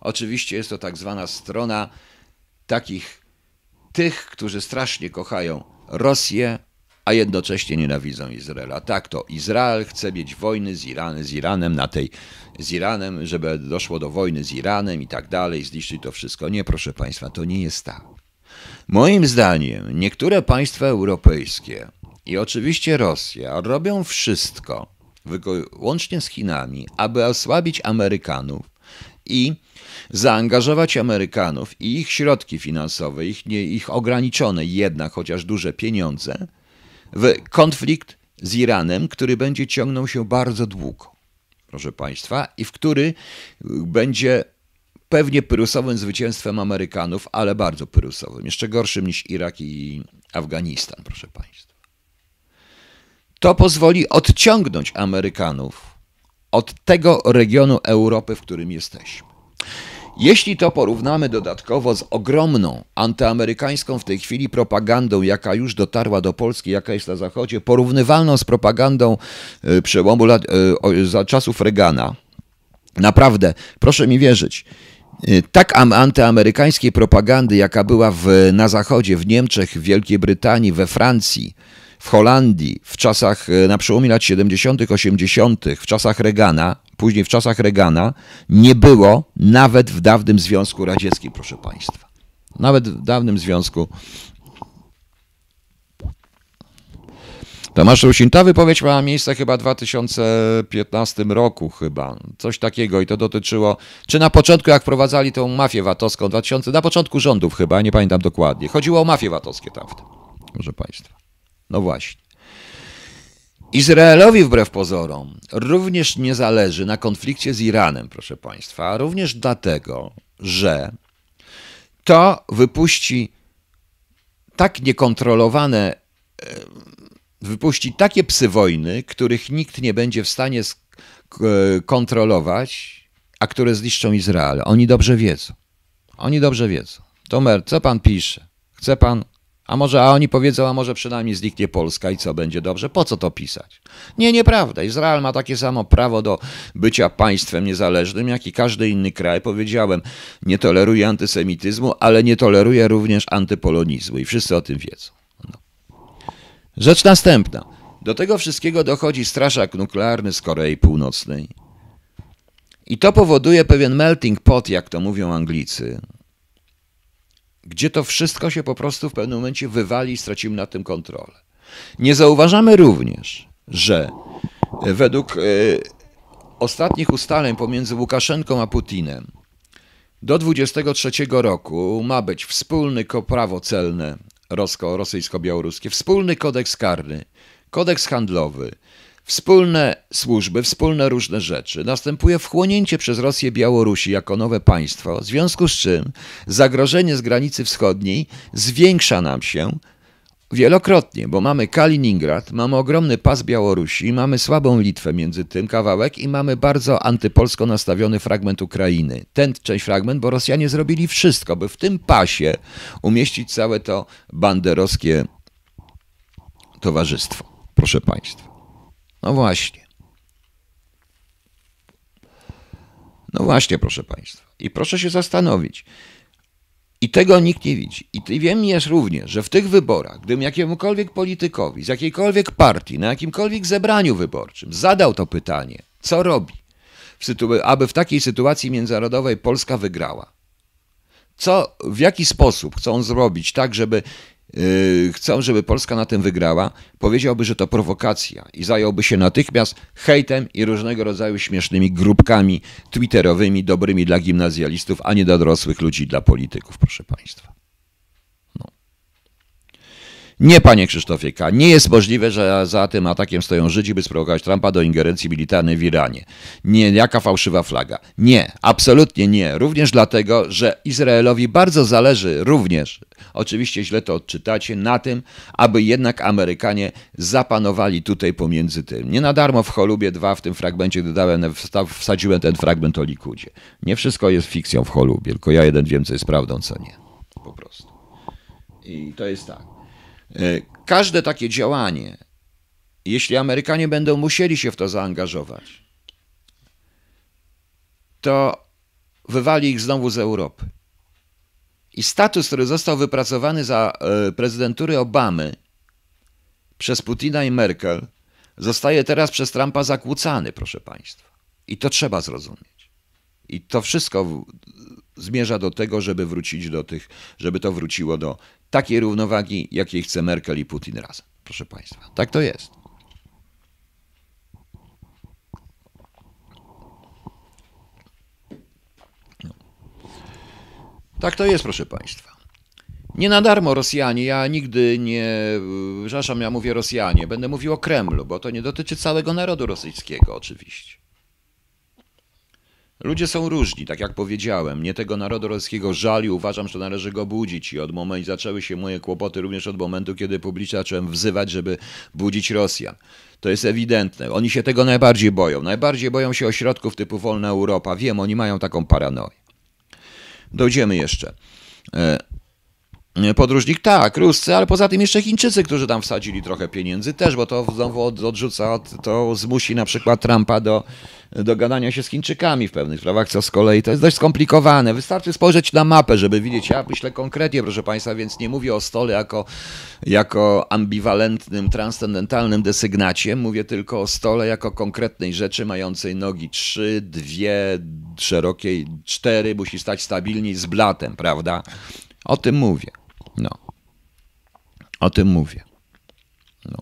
Oczywiście jest to tak zwana strona takich, tych, którzy strasznie kochają Rosję, a jednocześnie nienawidzą Izraela. Tak to Izrael chce mieć wojny z, Iranem, z Iranem na tej z Iranem, żeby doszło do wojny z Iranem i tak dalej, zniszczyć to wszystko. Nie, proszę państwa, to nie jest tak. Moim zdaniem niektóre państwa europejskie i oczywiście Rosja robią wszystko, łącznie z Chinami, aby osłabić Amerykanów i zaangażować Amerykanów i ich środki finansowe, ich, nie, ich ograniczone jednak, chociaż duże pieniądze – w konflikt z Iranem, który będzie ciągnął się bardzo długo, proszę Państwa, i w który y, będzie pewnie pyrusowym zwycięstwem Amerykanów, ale bardzo pyrusowym, jeszcze gorszym niż Irak i Afganistan, proszę Państwa. To pozwoli odciągnąć Amerykanów od tego regionu Europy, w którym jesteśmy. Jeśli to porównamy dodatkowo z ogromną antyamerykańską w tej chwili propagandą, jaka już dotarła do Polski, jaka jest na Zachodzie, porównywalną z propagandą e, przełomu lat, e, za czasów Reagana, naprawdę, proszę mi wierzyć, e, tak antyamerykańskiej propagandy, jaka była w, na Zachodzie, w Niemczech, w Wielkiej Brytanii, we Francji, w Holandii w czasach e, na przełomie lat 70., 80., w czasach Reagana, później w czasach Reagana, nie było nawet w dawnym Związku Radzieckim, proszę Państwa. Nawet w dawnym Związku Tomasz Rusin, ta wypowiedź miała miejsce chyba w 2015 roku chyba, coś takiego i to dotyczyło, czy na początku jak wprowadzali tą mafię VAT-owską, 2000, na początku rządów chyba, nie pamiętam dokładnie, chodziło o mafię VAT-owskie wtedy, proszę Państwa. No właśnie. Izraelowi wbrew pozorom również nie zależy na konflikcie z Iranem, proszę Państwa, również dlatego, że to wypuści tak niekontrolowane, e, wypuści takie psy wojny, których nikt nie będzie w stanie kontrolować, a które zniszczą Izrael. Oni dobrze wiedzą. Oni dobrze wiedzą. Tomer, co pan pisze? Chce pan a może, a oni powiedzą, a może przynajmniej zniknie Polska i co, będzie dobrze? Po co to pisać? Nie, nieprawda. Izrael ma takie samo prawo do bycia państwem niezależnym, jak i każdy inny kraj. Powiedziałem, nie toleruje antysemityzmu, ale nie toleruje również antypolonizmu i wszyscy o tym wiedzą. No. Rzecz następna. Do tego wszystkiego dochodzi straszak nuklearny z Korei Północnej. I to powoduje pewien melting pot, jak to mówią Anglicy, gdzie to wszystko się po prostu w pewnym momencie wywali i stracimy na tym kontrolę. Nie zauważamy również, że e, według e, ostatnich ustaleń pomiędzy Łukaszenką a Putinem do 23 roku ma być wspólny prawo celne rosyjsko-białoruskie, wspólny kodeks karny, kodeks handlowy, wspólne służby, wspólne różne rzeczy. Następuje wchłonięcie przez Rosję Białorusi jako nowe państwo, w związku z czym zagrożenie z granicy wschodniej zwiększa nam się wielokrotnie, bo mamy Kaliningrad, mamy ogromny pas Białorusi, mamy słabą Litwę między tym kawałek i mamy bardzo antypolsko nastawiony fragment Ukrainy. Ten część fragment, bo Rosjanie zrobili wszystko, by w tym pasie umieścić całe to banderowskie towarzystwo. Proszę Państwa. No właśnie. No właśnie, proszę Państwa. I proszę się zastanowić. I tego nikt nie widzi. I wiem jest również, że w tych wyborach, gdybym jakiemukolwiek politykowi z jakiejkolwiek partii, na jakimkolwiek zebraniu wyborczym zadał to pytanie, co robi, w aby w takiej sytuacji międzynarodowej Polska wygrała, co, w jaki sposób chcą zrobić tak, żeby Yy, chcą, żeby Polska na tym wygrała, powiedziałby, że to prowokacja i zająłby się natychmiast hejtem i różnego rodzaju śmiesznymi grupkami twitterowymi, dobrymi dla gimnazjalistów, a nie dla dorosłych ludzi, dla polityków, proszę Państwa. Nie, panie Krzysztofie K., nie jest możliwe, że za tym atakiem stoją Żydzi, by sprowokować Trumpa do ingerencji militarnej w Iranie. Nie, jaka fałszywa flaga. Nie, absolutnie nie. Również dlatego, że Izraelowi bardzo zależy również, oczywiście źle to odczytacie, na tym, aby jednak Amerykanie zapanowali tutaj pomiędzy tym. Nie na darmo w Holubie 2 w tym fragmencie dodałem, wsadziłem ten fragment o Likudzie. Nie wszystko jest fikcją w Holubie, tylko ja jeden wiem, co jest prawdą, co nie. Po prostu. I to jest tak. E, każde takie działanie, jeśli Amerykanie będą musieli się w to zaangażować, to wywali ich znowu z Europy. I status, który został wypracowany za e, prezydentury Obamy przez Putina i Merkel, zostaje teraz przez Trumpa zakłócany, proszę Państwa. I to trzeba zrozumieć. I to wszystko zmierza do tego, żeby wrócić do tych, żeby to wróciło do takiej równowagi, jakiej chce Merkel i Putin razem. Proszę Państwa, tak to jest. Tak to jest, proszę Państwa. Nie na darmo Rosjanie, ja nigdy nie, przepraszam, ja mówię Rosjanie, będę mówił o Kremlu, bo to nie dotyczy całego narodu rosyjskiego oczywiście. Ludzie są różni, tak jak powiedziałem. Nie tego narodu rosyjskiego żali, uważam, że należy go budzić. I od momentu zaczęły się moje kłopoty, również od momentu, kiedy publicznie zacząłem wzywać, żeby budzić Rosjan. To jest ewidentne. Oni się tego najbardziej boją. Najbardziej boją się ośrodków typu Wolna Europa. Wiem, oni mają taką paranoję. Dojdziemy jeszcze. E, E, podróżnik tak, ruscy, ale poza tym jeszcze Chińczycy, którzy tam wsadzili trochę pieniędzy też, bo to znowu odrzuca, to zmusi na przykład Trumpa do, dogadania gadania się z Chińczykami w pewnych sprawach, co z kolei to jest dość skomplikowane. Wystarczy spojrzeć na mapę, żeby widzieć. Ja myślę konkretnie, proszę Państwa, więc nie mówię o stole jako, jako ambiwalentnym, transcendentalnym desygnacie. Mówię tylko o stole jako konkretnej rzeczy mającej nogi trzy, dwie, szerokiej cztery. Musi stać stabilniej z blatem, prawda? O tym mówię. No. O tym mówię. No.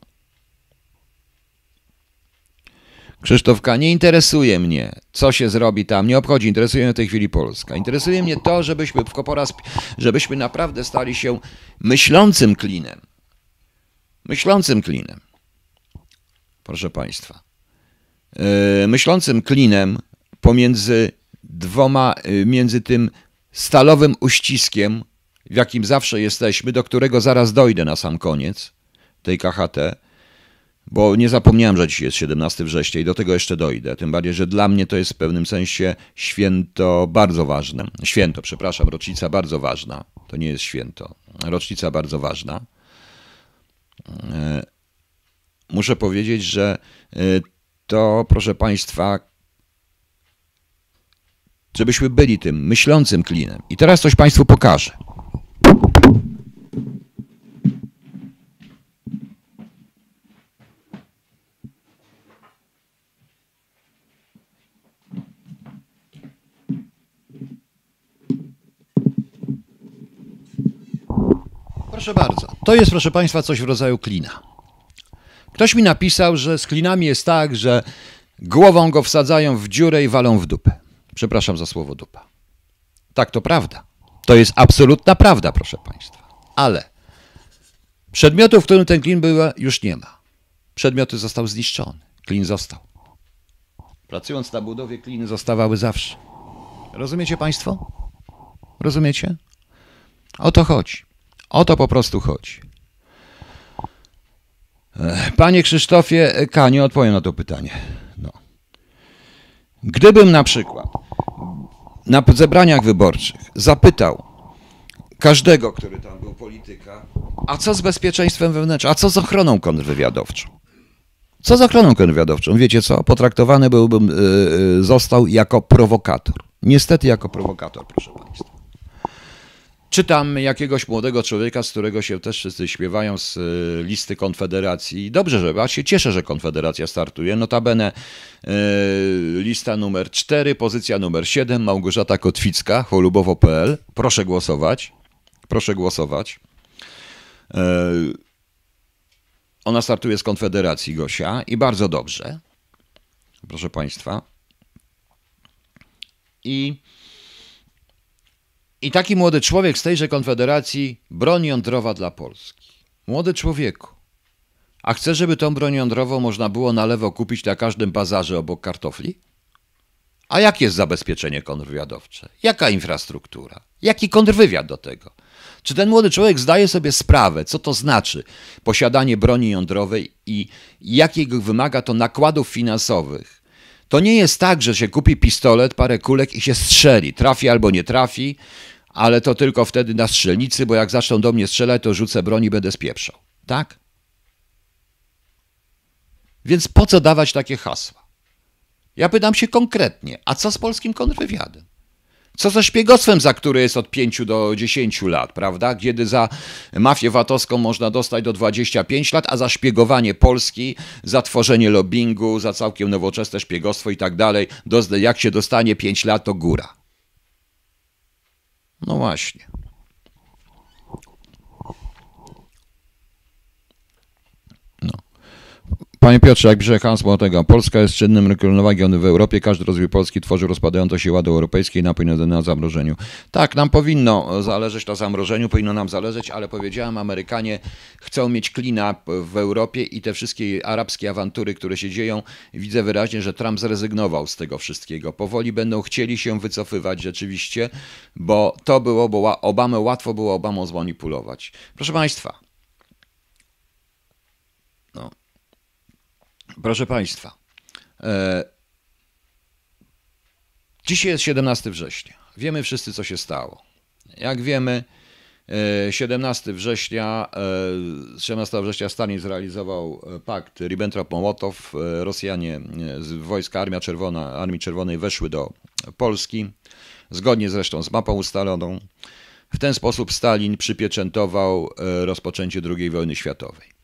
Krzysztofka, nie interesuje mnie, co się zrobi tam, nie obchodzi, interesuje mnie w tej chwili Polska. Interesuje mnie to, żebyśmy w Koporas, żebyśmy naprawdę stali się myślącym klinem. Myślącym klinem. Proszę Państwa. Yy, myślącym klinem pomiędzy dwoma, e, między tym stalowym uściskiem w jakim zawsze jesteśmy, do którego zaraz dojdę na sam koniec tej KHT, bo nie zapomniałem, że dzisiaj jest 17 września i do tego jeszcze dojdę. Tym bardziej, że dla mnie to jest w pewnym sensie święto bardzo ważne. Święto, przepraszam, rocznica bardzo ważna. To nie jest święto. Rocznica bardzo ważna. E, muszę powiedzieć, że e, to, proszę Państwa, żebyśmy byli tym myślącym klinem. I teraz coś Państwu pokażę. Proszę bardzo. To jest, proszę Państwa, coś w rodzaju klina. Ktoś mi napisał, że z klinami jest tak, że głową go wsadzają w dziurę i walą w dupę. Przepraszam za słowo dupa. Tak, to prawda. To jest absolutna prawda, proszę Państwa. Ale przedmiotu, w którym ten klin był, już nie ma. Przedmioty został zniszczony. Klin został. Pracując na budowie, kliny zostawały zawsze. Rozumiecie Państwo? Rozumiecie? O to chodzi. O to po prostu chodzi. Panie Krzysztofie e, Kanie, odpowiem na to pytanie. No. Gdybym na przykład na zebraniach wyborczych zapytał każdego, który tam był polityka, a co z bezpieczeństwem wewnętrznym, a co z ochroną kontrwywiadowczą? Co z ochroną kontrwywiadowczą? Wiecie co? Potraktowany byłbym, e, e, został jako prowokator. Niestety jako prowokator, proszę Państwa. Czytam jakiegoś młodego człowieka, z którego się też wszyscy śpiewają z e, listy Konfederacji. Dobrze, że właśnie się cieszę, że Konfederacja startuje. Notabene e, lista numer 4, pozycja numer 7, Małgorzata Kotwicka, holubowo.pl. Proszę głosować. Proszę głosować. E, ona startuje z Konfederacji, Gosia, i bardzo dobrze. Proszę Państwa. I i taki młody człowiek z tejże konfederacji broń jądrowa dla Polski. Młody człowieku. A chce, żeby tą broń jądrową można było na lewo kupić na każdym bazarze obok kartofli? A jakie jest zabezpieczenie kontrwywiadowcze? Jaka infrastruktura? Jaki kontrwywiad do tego? Czy ten młody człowiek zdaje sobie sprawę, co to znaczy posiadanie broni jądrowej i jakiego wymaga to nakładów finansowych? To nie jest tak, że się kupi pistolet, parę kulek i się strzeli. Trafi albo nie trafi, ale to tylko wtedy na strzelnicy, bo jak zaczną do mnie strzelać, to rzucę broń i będę spieprzał. Tak? Więc po co dawać takie hasła? Ja pytam się konkretnie, a co z polskim kontrwywiadem? Co ze szpiegostwem, za które jest od 5 do 10 lat, prawda? Kiedy za mafię VAT-owską można dostać do 25 lat, a za szpiegowanie Polski, za tworzenie lobbingu, za całkiem nowoczesne szpiegostwo i tak dalej, jak się dostanie 5 lat, to góra. No właśnie. Panie Piotrze, jak pisze Hans Montega, Polska jest czynnym regionem w Europie, każdy rozwój Polski tworzy rozpadające się ładu europejskiej na na zamrożeniu. Tak, nam powinno zależeć na zamrożeniu, powinno nam zależeć, ale powiedziałem, Amerykanie chcą mieć klina w Europie i te wszystkie arabskie awantury, które się dzieją, widzę wyraźnie, że Trump zrezygnował z tego wszystkiego. Powoli będą chcieli się wycofywać rzeczywiście, bo to było, bo Obamę łatwo było Obamą zmanipulować. Proszę Państwa, Proszę Państwa, e, dzisiaj jest 17 września. Wiemy wszyscy, co się stało. Jak wiemy, 17 e, września, 17 e, września Stalin zrealizował e, pakt Ribbentrop-Mołotow. Rosjanie z wojska Armia Czerwona, Armii Czerwonej weszły do Polski, zgodnie zresztą z mapą ustaloną. W ten sposób Stalin przypieczętował rozpoczęcie II wojny światowej.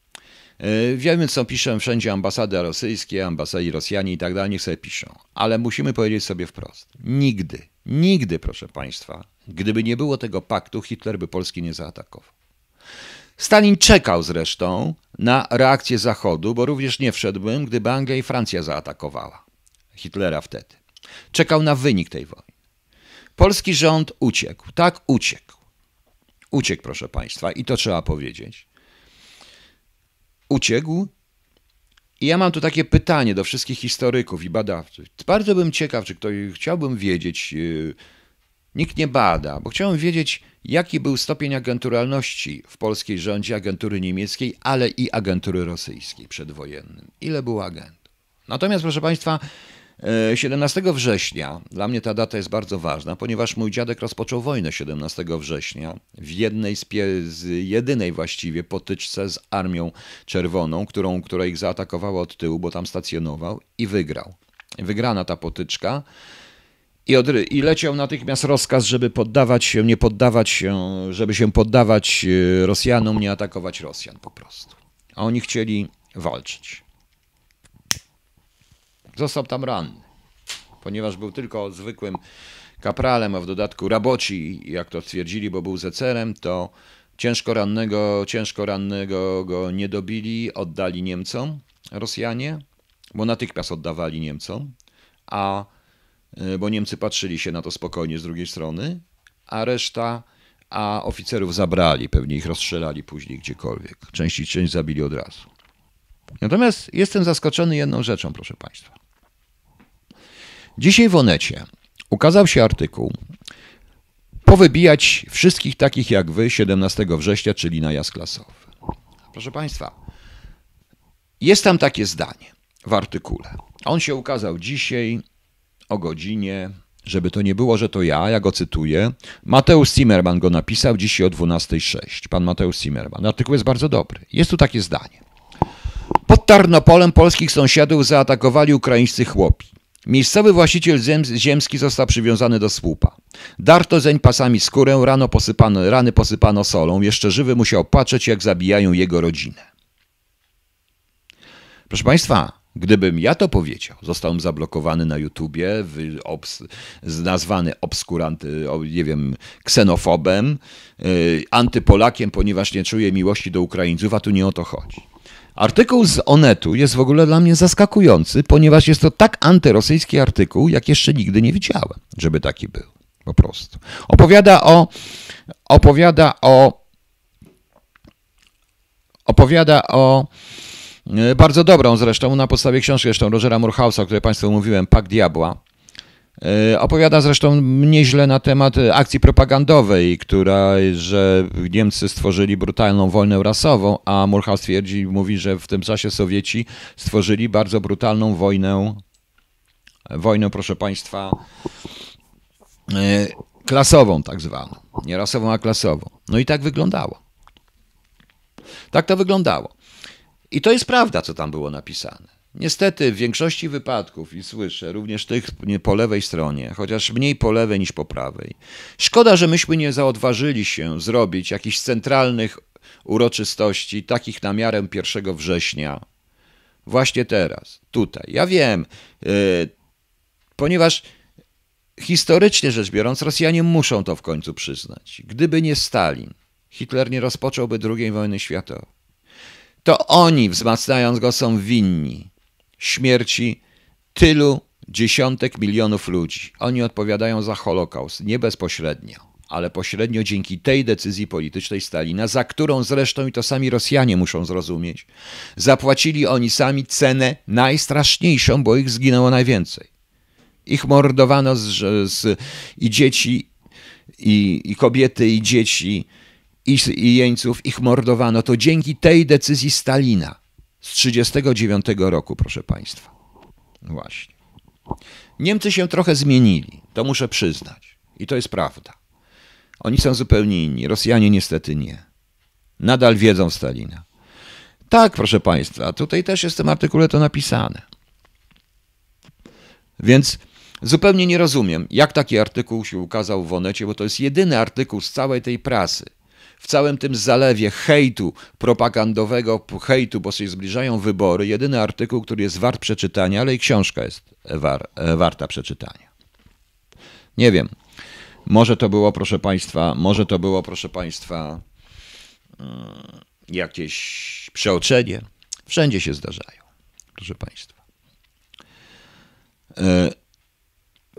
E, wiemy, co piszą wszędzie ambasady rosyjskie, ambasady Rosjanie i tak dalej, niech sobie piszą. Ale musimy powiedzieć sobie wprost. Nigdy, nigdy, proszę Państwa, gdyby nie było tego paktu, Hitler by Polski nie zaatakował. Stalin czekał zresztą na reakcję Zachodu, bo również nie wszedłbym, gdyby Anglia i Francja zaatakowała Hitlera wtedy. Czekał na wynik tej wojny. Polski rząd uciekł, tak uciekł. Uciekł, proszę Państwa, i to trzeba powiedzieć uciekł. I ja mam tu takie pytanie do wszystkich historyków i badawców. Bardzo bym ciekaw, czy ktoś chciałbym wiedzieć, y, nikt nie bada, bo chciałbym wiedzieć, jaki był stopień agenturalności w polskiej rządzie agentury niemieckiej, ale i agentury rosyjskiej przedwojennym. Ile było agentów? Natomiast, proszę Państwa, 17 e, września, dla mnie ta data jest bardzo ważna, ponieważ mój dziadek rozpoczął wojnę 17 września w jednej z, z jedynej właściwie potyczce z Armią Czerwoną, którą, która ich zaatakowała od tyłu, bo tam stacjonował i wygrał. Wygrana ta potyczka. I, od, I leciał natychmiast rozkaz, żeby poddawać się, nie poddawać się, żeby się poddawać e, Rosjanom, nie atakować Rosjan po prostu. A oni chcieli walczyć. Został tam ranny, ponieważ był tylko zwykłym kapralem, a w dodatku raboci, jak to twierdzili, bo był zecerem, to ciężko rannego, ciężko rannego go nie dobili, oddali Niemcom Rosjanie, bo natychmiast oddawali Niemcom, a e, bo Niemcy patrzyli się na to spokojnie z drugiej strony, a reszta, a oficerów zabrali, pewnie ich rozstrzelali później gdziekolwiek. Część i część zabili od razu. Natomiast jestem zaskoczony jedną rzeczą, proszę Państwa. Dzisiaj w Onecie ukazał się artykuł Powybijać wszystkich takich jak wy 17 września, czyli na jazd klasowy. Proszę Państwa, jest tam takie zdanie w artykule. On się ukazał dzisiaj o godzinie, żeby to nie było, że to ja, ja go cytuję. Mateusz Zimmerman go napisał dzisiaj o 12.06. Pan Mateusz Zimmerman. Artykuł jest bardzo dobry. Jest tu takie zdanie. Pod Tarnopolem polskich sąsiadów zaatakowali ukraińscy chłopi. Miejscowy właściciel ziemski został przywiązany do słupa. Darto zeń pasami skórę, rano posypano, rany posypano solą. Jeszcze żywy musiał patrzeć, jak zabijają jego rodzinę. Proszę Państwa, Gdybym ja to powiedział, zostałem zablokowany na YouTubie, obs nazwany obskurant, nie wiem, ksenofobem, yy, antypolakiem, ponieważ nie czuję miłości do Ukraińców, a tu nie o to chodzi. Artykuł z Onetu jest w ogóle dla mnie zaskakujący, ponieważ jest to tak antyrosyjski artykuł, jak jeszcze nigdy nie widziałem, żeby taki był. Po prostu. Opowiada o. Opowiada o. Opowiada o. E, bardzo dobrą zresztą, na podstawie książki zresztą Rogera Murhausa, o której Państwu mówiłem, Pak Diabła E, opowiada zresztą nieźle na temat e, akcji propagandowej, która, że Niemcy stworzyli brutalną wojnę rasową, a Murhaus twierdzi, mówi, że w tym czasie Sowieci stworzyli bardzo brutalną wojnę, wojnę, proszę Państwa, e, klasową tak zwaną. Nie rasową, a klasową. No i tak wyglądało. Tak to wyglądało. I to jest prawda, co tam było napisane. Niestety w większości wypadków, i słyszę, również tych po lewej stronie, chociaż mniej po lewej niż po prawej, szkoda, że myśmy nie zaodważyli się zrobić jakichś centralnych uroczystości, takich na miarę 1 września, właśnie teraz, tutaj. Ja wiem, yy, ponieważ historycznie rzecz biorąc, Rosjanie muszą to w końcu przyznać. Gdyby nie Stalin, Hitler nie rozpocząłby II wojny światowej. To oni, wzmacniając go, są winni śmierci tylu dziesiątek milionów ludzi. Oni odpowiadają za Holokaust, nie bezpośrednio, ale pośrednio dzięki tej decyzji politycznej Stalina, za którą zresztą i to sami Rosjanie muszą zrozumieć, zapłacili oni sami cenę najstraszniejszą, bo ich zginęło najwięcej. Ich mordowano z, z i dzieci, i, i, kobiety, i dzieci, i, i jeńców, ich mordowano. To dzięki tej decyzji Stalina z 1939 roku, proszę Państwa. No właśnie. Niemcy się trochę zmienili, to muszę przyznać. I to jest prawda. Oni są zupełnie inni. Rosjanie niestety nie. Nadal wiedzą Stalina. Tak, proszę Państwa, tutaj też jest w tym artykule to napisane. Więc zupełnie nie rozumiem, jak taki artykuł się ukazał w Onecie, bo to jest jedyny artykuł z całej tej prasy, w całym tym zalewie hejtu propagandowego, hejtu, bo się zbliżają wybory, jedyny artykuł, który jest wart przeczytania, ale i książka jest war, e, warta przeczytania. Nie wiem. Może to było, proszę Państwa, może to było, proszę Państwa, e, jakieś przeoczenie. Wszędzie się zdarzają, proszę Państwa. E,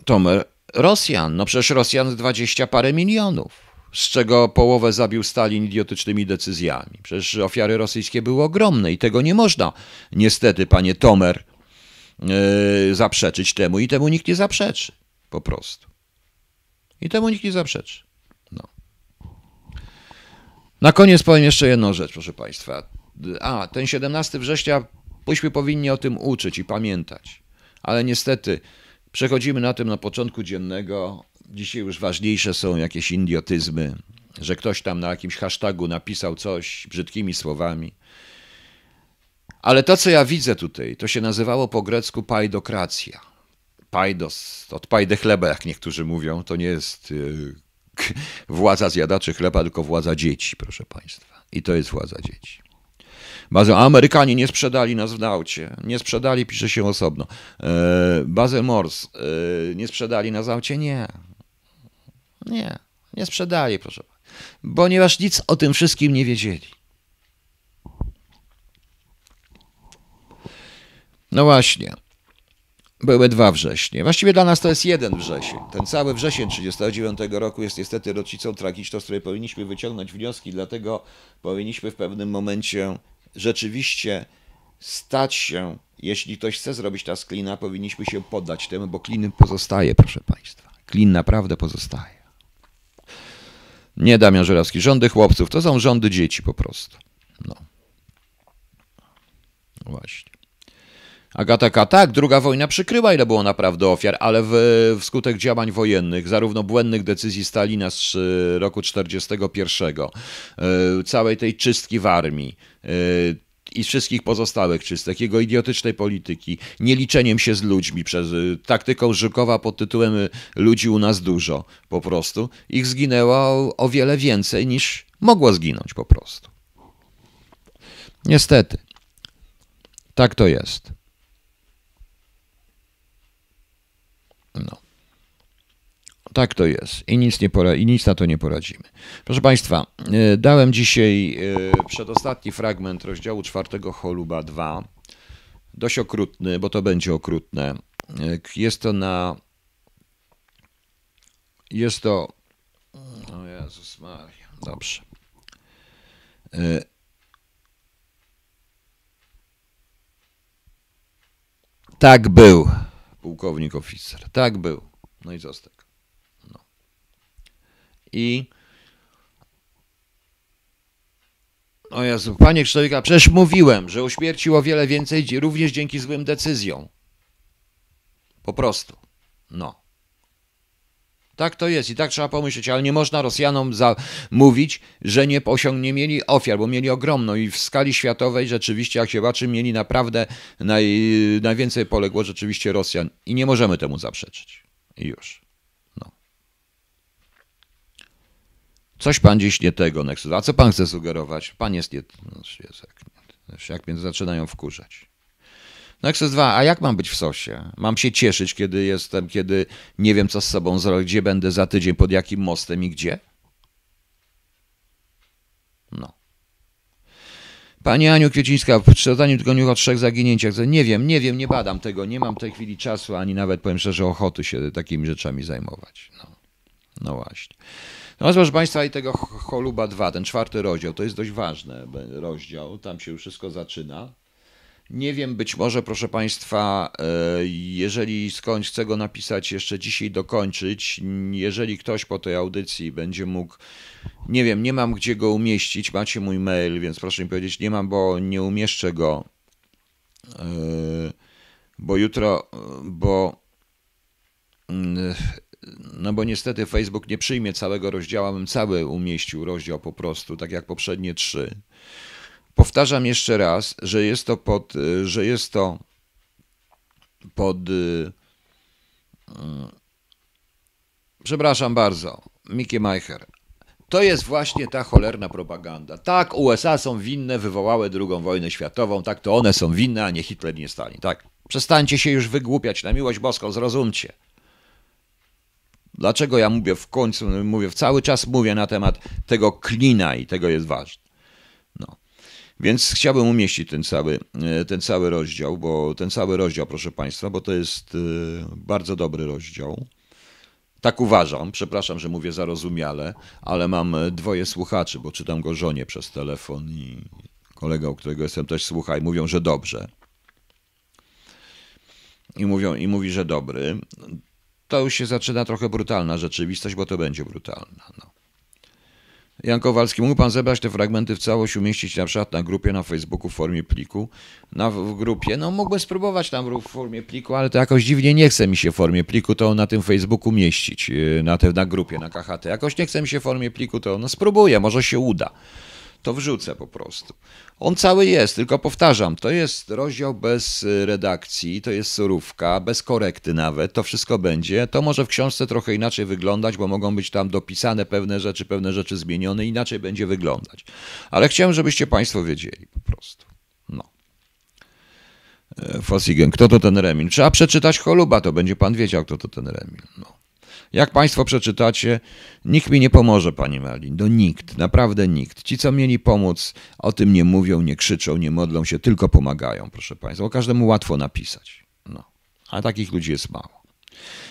Tomer, Rosjan, no przecież Rosjan 20 parę milionów z czego połowę zabił Stalin idiotycznymi decyzjami. Przecież ofiary rosyjskie były ogromne i tego nie można, niestety, panie Tomer, yy, zaprzeczyć temu i temu nikt nie zaprzeczy, po prostu. I temu nikt nie zaprzeczy. No. Na koniec powiem jeszcze jedną rzecz, proszę państwa. A, ten 17 września Myśmy powinni o tym uczyć i pamiętać. Ale niestety przechodzimy na tym na początku dziennego, dzisiaj już ważniejsze są jakieś idiotyzmy, że ktoś tam na jakimś hashtagu napisał coś brzydkimi słowami. Ale to, co ja widzę tutaj, to się nazywało po grecku pajdokracja. Pajdos, od pajdy chleba, jak niektórzy mówią, to nie jest y, władza zjadaczy chleba, tylko władza dzieci, proszę Państwa. I to jest władza dzieci. Bazę, Amerykanie nie sprzedali nas w naucie. Nie sprzedali, pisze się osobno. E, Bazę Mors e, nie sprzedali na w Nie. Nie, nie sprzedali, proszę pana. Ponieważ nic o tym wszystkim nie wiedzieli. No właśnie. Były dwa września. Właściwie dla nas to jest jeden wrzesień. Ten cały wrzesień 1939 roku jest niestety rocznicą tragiczną, z której powinniśmy wyciągnąć wnioski, dlatego powinniśmy w pewnym momencie rzeczywiście stać się, jeśli ktoś chce zrobić ta sklina, powinniśmy się poddać temu, bo klin pozostaje, proszę Państwa. Klin naprawdę pozostaje. Nie Damian Żerawski. Rządy chłopców to są rządy dzieci po prostu. No. no właśnie. Agata K. Tak, druga wojna przykryła, ile było naprawdę ofiar, ale w, wskutek działań wojennych, zarówno błędnych decyzji Stalina z y, roku 1941, y, całej tej czystki w armii, y, i wszystkich pozostałych czystek, jego idiotycznej polityki, nieliczeniem się z ludźmi, przez y, taktyką żukowa, pod tytułem y, ludzi u nas dużo po prostu, ich zginęło o wiele więcej niż mogło zginąć po prostu. Niestety, tak to jest. No. Tak to jest i nic, nie pora, i nic na to nie poradzimy. Proszę Państwa, e, dałem dzisiaj e, przedostatni fragment rozdziału czwartego Choluba 2. Dość okrutny, bo to będzie okrutne. E, jest to na... Jest to... O Jezus Maria, dobrze. Tak był, pułkownik oficer. Tak był. No i został i o Jezu, panie Krzysztofie, przecież mówiłem, że uśmiercił o wiele więcej również dzięki złym decyzjom. Po prostu. No. Tak to jest i tak trzeba pomyśleć, ale nie można Rosjanom mówić, że nie, osiąg, nie mieli ofiar, bo mieli ogromną i w skali światowej rzeczywiście, jak się patrzy, mieli naprawdę naj, najwięcej poległo rzeczywiście Rosjan i nie możemy temu zaprzeczyć. I już. Coś pan dziś nie tego, Nexus. A co pan chce sugerować? Pan jest nie... Znaczy jest jak, nie... jak Więc zaczynają wkurzać. Nexus 2, a jak mam być w sosie? Mam się cieszyć, kiedy jestem, kiedy nie wiem, co z sobą zrobić, gdzie będę za tydzień, pod jakim mostem i gdzie? No. Pani Aniu Kwiecińska, w przeczytaniu tygodniu o trzech zaginięciach, nie wiem, nie wiem, nie badam tego, nie mam w tej chwili czasu, ani nawet, powiem szczerze, ochoty się takimi rzeczami zajmować. No, no właśnie. No, proszę Państwa, i tego Choluba 2, ten czwarty rozdział, to jest dość ważny rozdział, tam się już wszystko zaczyna. Nie wiem, być może, proszę Państwa, e, jeżeli skądś chcę go napisać, jeszcze dzisiaj dokończyć. Jeżeli ktoś po tej audycji będzie mógł, nie wiem, nie mam gdzie go umieścić, macie mój mail, więc proszę mi powiedzieć, nie mam, bo nie umieszczę go, e, bo jutro, bo mm, no bo niestety Facebook nie przyjmie całego rozdziału, bym cały umieścił rozdział po prostu, tak jak poprzednie trzy. Powtarzam jeszcze raz, że jest to pod, y, że jest to pod. Y, y, przepraszam bardzo, Mickey Meicher. To jest właśnie ta cholerna propaganda. Tak, USA są winne, wywołały II wojnę światową, tak to one są winne, a nie Hitler nie stali. Tak, przestańcie się już wygłupiać, na miłość boską, zrozumcie. Dlaczego ja mówię w końcu, mówię cały czas mówię na temat tego klina i tego jest ważne. No. Więc chciałbym umieścić ten cały, ten cały rozdział, bo ten cały rozdział, proszę Państwa, bo to jest y, bardzo dobry rozdział. Tak uważam, przepraszam, że mówię zarozumiale, ale mam dwoje słuchaczy, bo czytam go żonie przez telefon i kolega, u którego jestem, też słucha i mówią, że dobrze. I, mówią, I mówi, że dobry to już się zaczyna trochę brutalna rzeczywistość, bo to będzie brutalna. No. Jan Kowalski, mógł pan zebrać te fragmenty w całość, umieścić na przykład na grupie na Facebooku w formie pliku? Na, w grupie, no mógłbym spróbować tam w formie pliku, ale to jakoś dziwnie nie chce mi się w formie pliku to na tym Facebooku mieścić, yy, na, te, na grupie, na KHT. Jakoś nie chce mi się w formie pliku to, no spróbuję, może się uda to wrzucę po prostu. On cały jest, tylko powtarzam, to jest rozdział bez y, redakcji, to jest surówka, bez korekty nawet, to wszystko będzie. To może w książce trochę inaczej wyglądać, bo mogą być tam dopisane pewne rzeczy, pewne rzeczy zmienione, inaczej będzie wyglądać. Ale chciałem, żebyście Państwo wiedzieli po prostu. No. E, Fossigen, kto to ten Remin? Trzeba przeczytać Choluba, to będzie Pan wiedział, kto to ten Remin. No. Jak Państwo przeczytacie, nikt mi nie pomoże, Pani Do no nikt, naprawdę nikt. Ci, co mieli pomóc, o tym nie mówią, nie krzyczą, nie modlą się, tylko pomagają, proszę Państwa, bo każdemu łatwo napisać. No. A takich ludzi jest mało.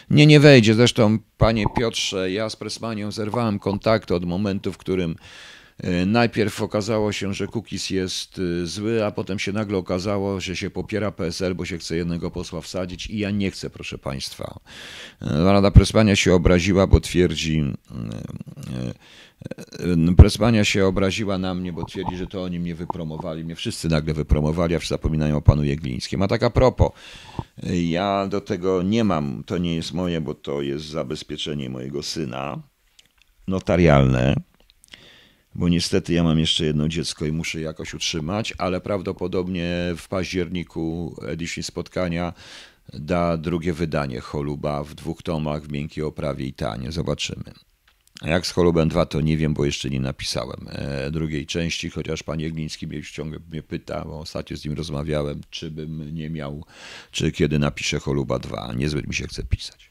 Nie, nie wejdzie. Zresztą, panie Piotrze, ja z Presmanią zerwałem kontakt od momentu, w którym E, najpierw okazało się, że cookies jest e, zły, a potem się nagle okazało, że się popiera PSL, bo się chce jednego posła wsadzić i ja nie chcę, proszę Państwa. E, Rada Prespania się obraziła, bo twierdzi... Mm, Prespania się obraziła na mnie, bo twierdzi, że to oni mnie wypromowali. Mnie wszyscy nagle wypromowali, a wszyscy zapominają o panu Jeglińskim. A taka propos, ja do tego nie mam, to nie jest moje, bo to jest zabezpieczenie mojego syna notarialne bo niestety ja mam jeszcze jedno dziecko i muszę jakoś utrzymać, ale prawdopodobnie w październiku edycji spotkania da drugie wydanie Choluba w dwóch tomach w miękkiej oprawie i tanie. Zobaczymy. jak z Holubem 2 to nie wiem, bo jeszcze nie napisałem e, drugiej części, chociaż pan Jegliński mnie ciągle mnie pyta, bo ostatnio z nim rozmawiałem, czy bym nie miał, czy kiedy napiszę Choluba 2. Niezbyt mi się chce pisać.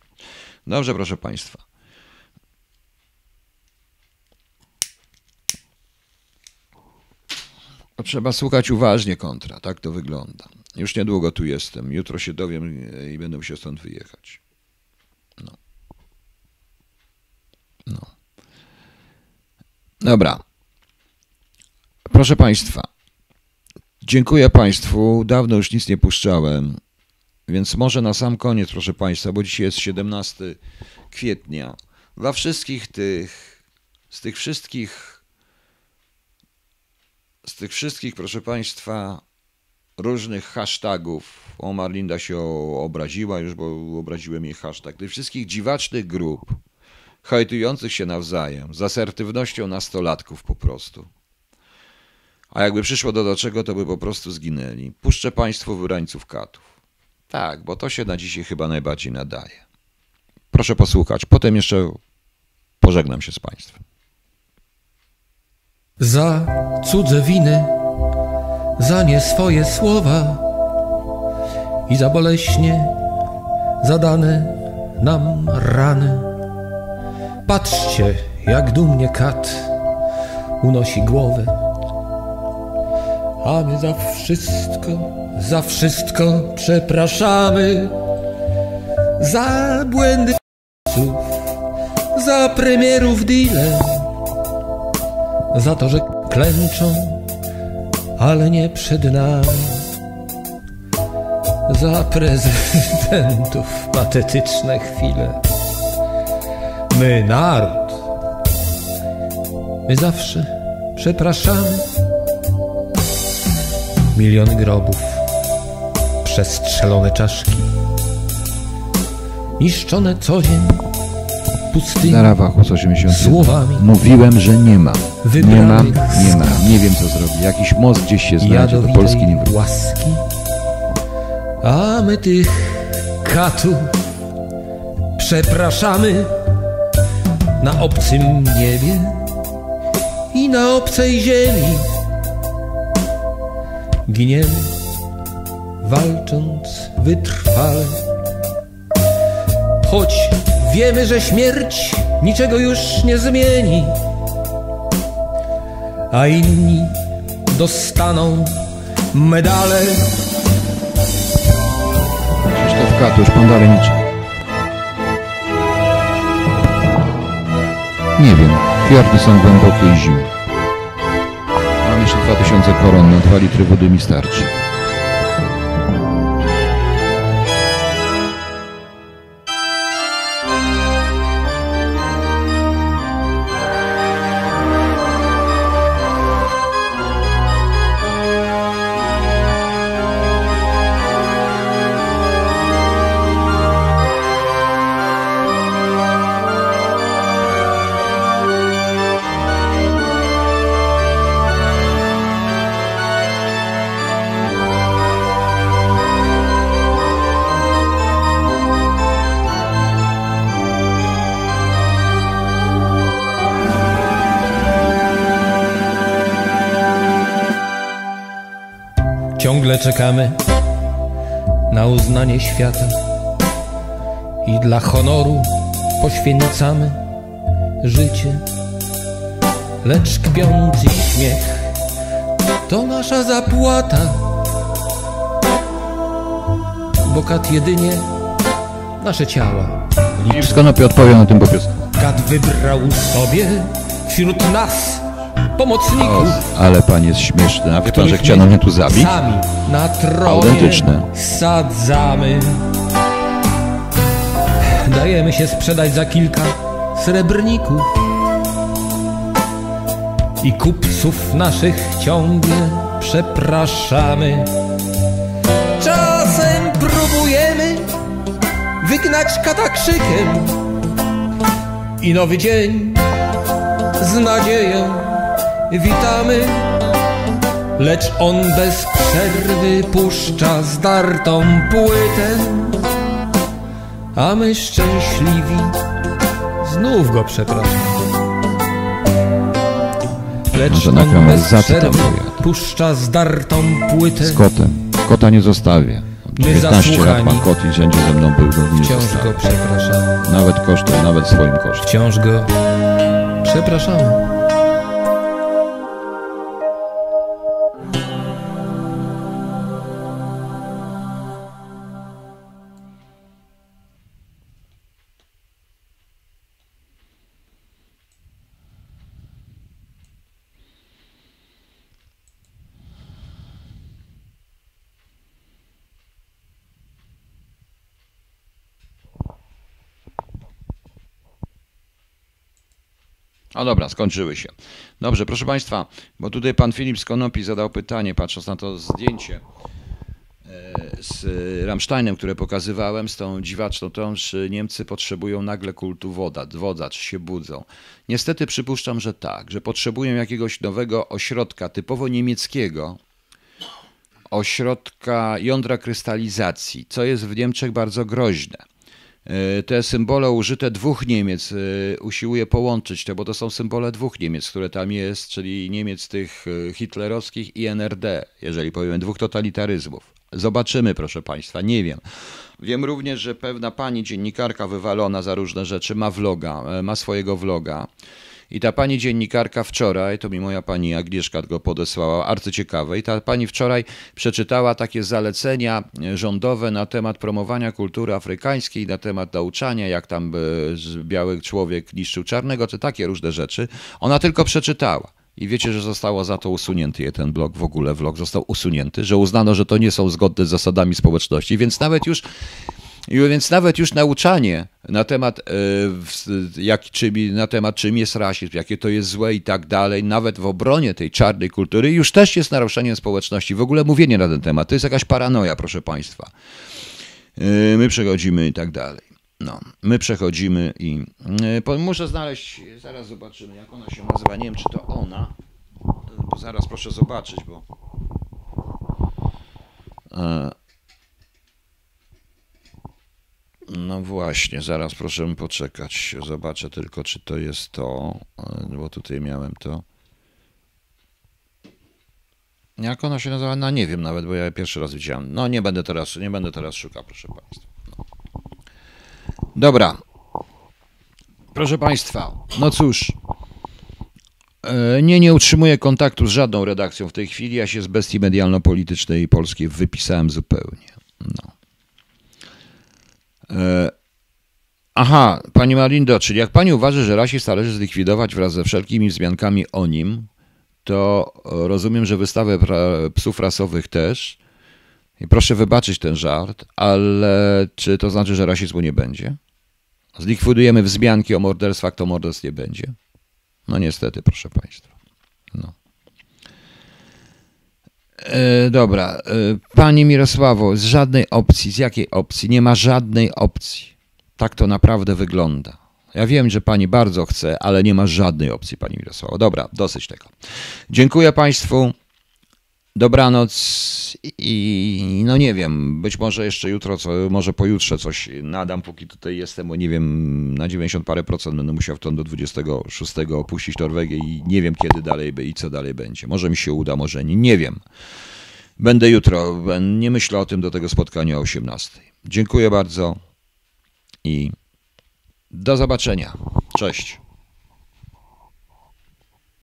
Dobrze, proszę państwa. No, trzeba słuchać uważnie kontra, tak to wygląda. Już niedługo tu jestem, jutro się dowiem e, i będę musiał stąd wyjechać. No. No. Dobra. Proszę Państwa, dziękuję Państwu. Dawno już nic nie puszczałem, więc może na sam koniec, proszę Państwa, bo dzisiaj jest 17 kwietnia. Dla wszystkich tych, z tych wszystkich z tych wszystkich, proszę Państwa, różnych hashtagów, o Marlinda się obraziła już, bo obraziłem jej hashtag, tych wszystkich dziwacznych grup, hajtujących się nawzajem, z asertywnością nastolatków po prostu. A jakby przyszło do, czego, to by po prostu zginęli. Puszczę Państwu wybrańców katów. Tak, bo to się na dzisiaj chyba najbardziej nadaje. Proszę posłuchać, potem jeszcze pożegnam się z Państwem. Za cudze winy, za nie swoje słowa i za boleśnie zadane nam rany. Patrzcie, jak dumnie kat unosi głowę, a my za wszystko, za wszystko przepraszamy, za błędy, za premierów dealer za to, że klęczą, ale nie przed nami. Za prezydentów patetyczne chwile. My, naród, my zawsze przepraszamy. Milion grobów, przestrzelone czaszki, niszczone co dzień pustyni. Na Rawachu 80. Słowami. Mówiłem, że nie ma. Nie ma, nie ma. Nie wiem co zrobi. Jakiś most gdzieś się znajdzie. Do Polski nie wróci. łaski, a my tych katów przepraszamy na obcym niebie i na obcej ziemi. Giniemy, walcząc wytrwale, choć Wiemy, że śmierć niczego już nie zmieni, a inni dostaną medale. Krzysztof Katusz, pan nic. Nie wiem, fiardy są głębokie i zimne. Mam jeszcze 2000 koron na 2 litry wody mi starczy. ciągle czekamy na uznanie świata i dla honoru poświęcamy życie. Lecz kpiący śmiech to nasza zapłata, bo kat jedynie nasze ciała. Liczy. Skonopi odpowie na tym popiosku. Kat wybrał sobie wśród nas pomocników. O, ale pan jest śmieszny, a wie pan, że chciano mnie tu zabić? Sami na tronie Autentyczne. sadzamy. Dajemy się sprzedać za kilka srebrników i kupców naszych ciągle przepraszamy. Czasem próbujemy wygnać katakrzykiem i nowy dzień z nadzieją witamy Lecz on bez przerwy puszcza zdartą płytę A my szczęśliwi znów go przepraszamy Lecz on bez przerwy puszcza zdartą płytę Z kotem, kota nie zostawię 15 lat pan kot i wszędzie ze mną był również Wciąż zostawię. go przepraszamy Nawet kosztem, nawet swoim kosztem Wciąż go przepraszamy A dobra, skończyły się. Dobrze, proszę Państwa, bo tutaj pan Filip Skonopi zadał pytanie, patrząc na to zdjęcie e, z Rammsteinem, które pokazywałem, z tą dziwaczną tą, czy Niemcy potrzebują nagle kultu woda, woda, czy się budzą. Niestety przypuszczam, że tak, że potrzebują jakiegoś nowego ośrodka typowo niemieckiego, ośrodka jądra krystalizacji, co jest w Niemczech bardzo groźne E, te symbole użyte dwóch Niemiec e, usiłuje połączyć to, bo to są symbole dwóch Niemiec, które tam jest, czyli Niemiec tych e, hitlerowskich i NRD, jeżeli powiem dwóch totalitaryzmów. Zobaczymy, proszę Państwa, nie wiem. Wiem również, że pewna pani dziennikarka wywalona za różne rzeczy ma vloga, ma swojego vloga. I ta pani dziennikarka wczoraj, to mi moja pani Agnieszka go podesłała, arcy ciekawe, i ta pani wczoraj przeczytała takie zalecenia rządowe na temat promowania kultury afrykańskiej, na temat nauczania, jak tam e, biały człowiek niszczył czarnego, czy takie różne rzeczy. Ona tylko przeczytała. I wiecie, że zostało za to usunięty ten blog, w ogóle vlog został usunięty, że uznano, że to nie są zgodne z zasadami społeczności, więc nawet już i więc nawet już nauczanie na temat, e, jak, czym, na temat czym jest rasizm, jakie to jest złe i tak dalej, nawet w obronie tej czarnej kultury, już też jest naruszeniem społeczności. W ogóle mówienie na ten temat to jest jakaś paranoia, proszę Państwa. E, my przechodzimy i tak dalej. No, my przechodzimy i e, muszę znaleźć, zaraz zobaczymy, jak ona się nazywa. Nie wiem, czy to ona. Zaraz proszę zobaczyć, bo. No właśnie, zaraz proszę poczekać. Zobaczę tylko, czy to jest to, e, bo tutaj miałem to. Jak ona się nazywa? No nie wiem nawet, bo ja pierwszy raz widziałem. No nie będę teraz, nie będę teraz szukał, proszę Państwa. Dobra. Proszę Państwa, no cóż. E, nie, nie utrzymuję kontaktu z żadną redakcją w tej chwili. Ja się z bestii medialno-politycznej polskiej wypisałem zupełnie. No. E, aha, pani Marindo, czyli jak pani uważa, że rasizm należy zlikwidować wraz ze wszelkimi wzmiankami o nim, to e, rozumiem, że wystawę psów rasowych też. I proszę wybaczyć ten żart, ale czy to znaczy, że rasizmu nie będzie? Zlikwidujemy wzmianki o morderstwach, to morderstw nie będzie. No niestety, proszę państwa. No. E, dobra, e, Pani Mirosławo, z żadnej opcji, z jakiej opcji? Nie ma żadnej opcji. Tak to naprawdę wygląda. Ja wiem, że Pani bardzo chce, ale nie ma żadnej opcji, Pani Mirosławo. Dobra, dosyć tego. Dziękuję Państwu. Dobranoc i no nie wiem, być może jeszcze jutro, co, może pojutrze coś nadam, póki tutaj jestem, bo nie wiem, na 90 parę procent będę musiał w ton do 26 opuścić Norwegię i nie wiem kiedy dalej i co dalej będzie. Może mi się uda, może nie, nie wiem. Będę jutro, nie myślę o tym do tego spotkania o 18. Dziękuję bardzo i do zobaczenia. Cześć.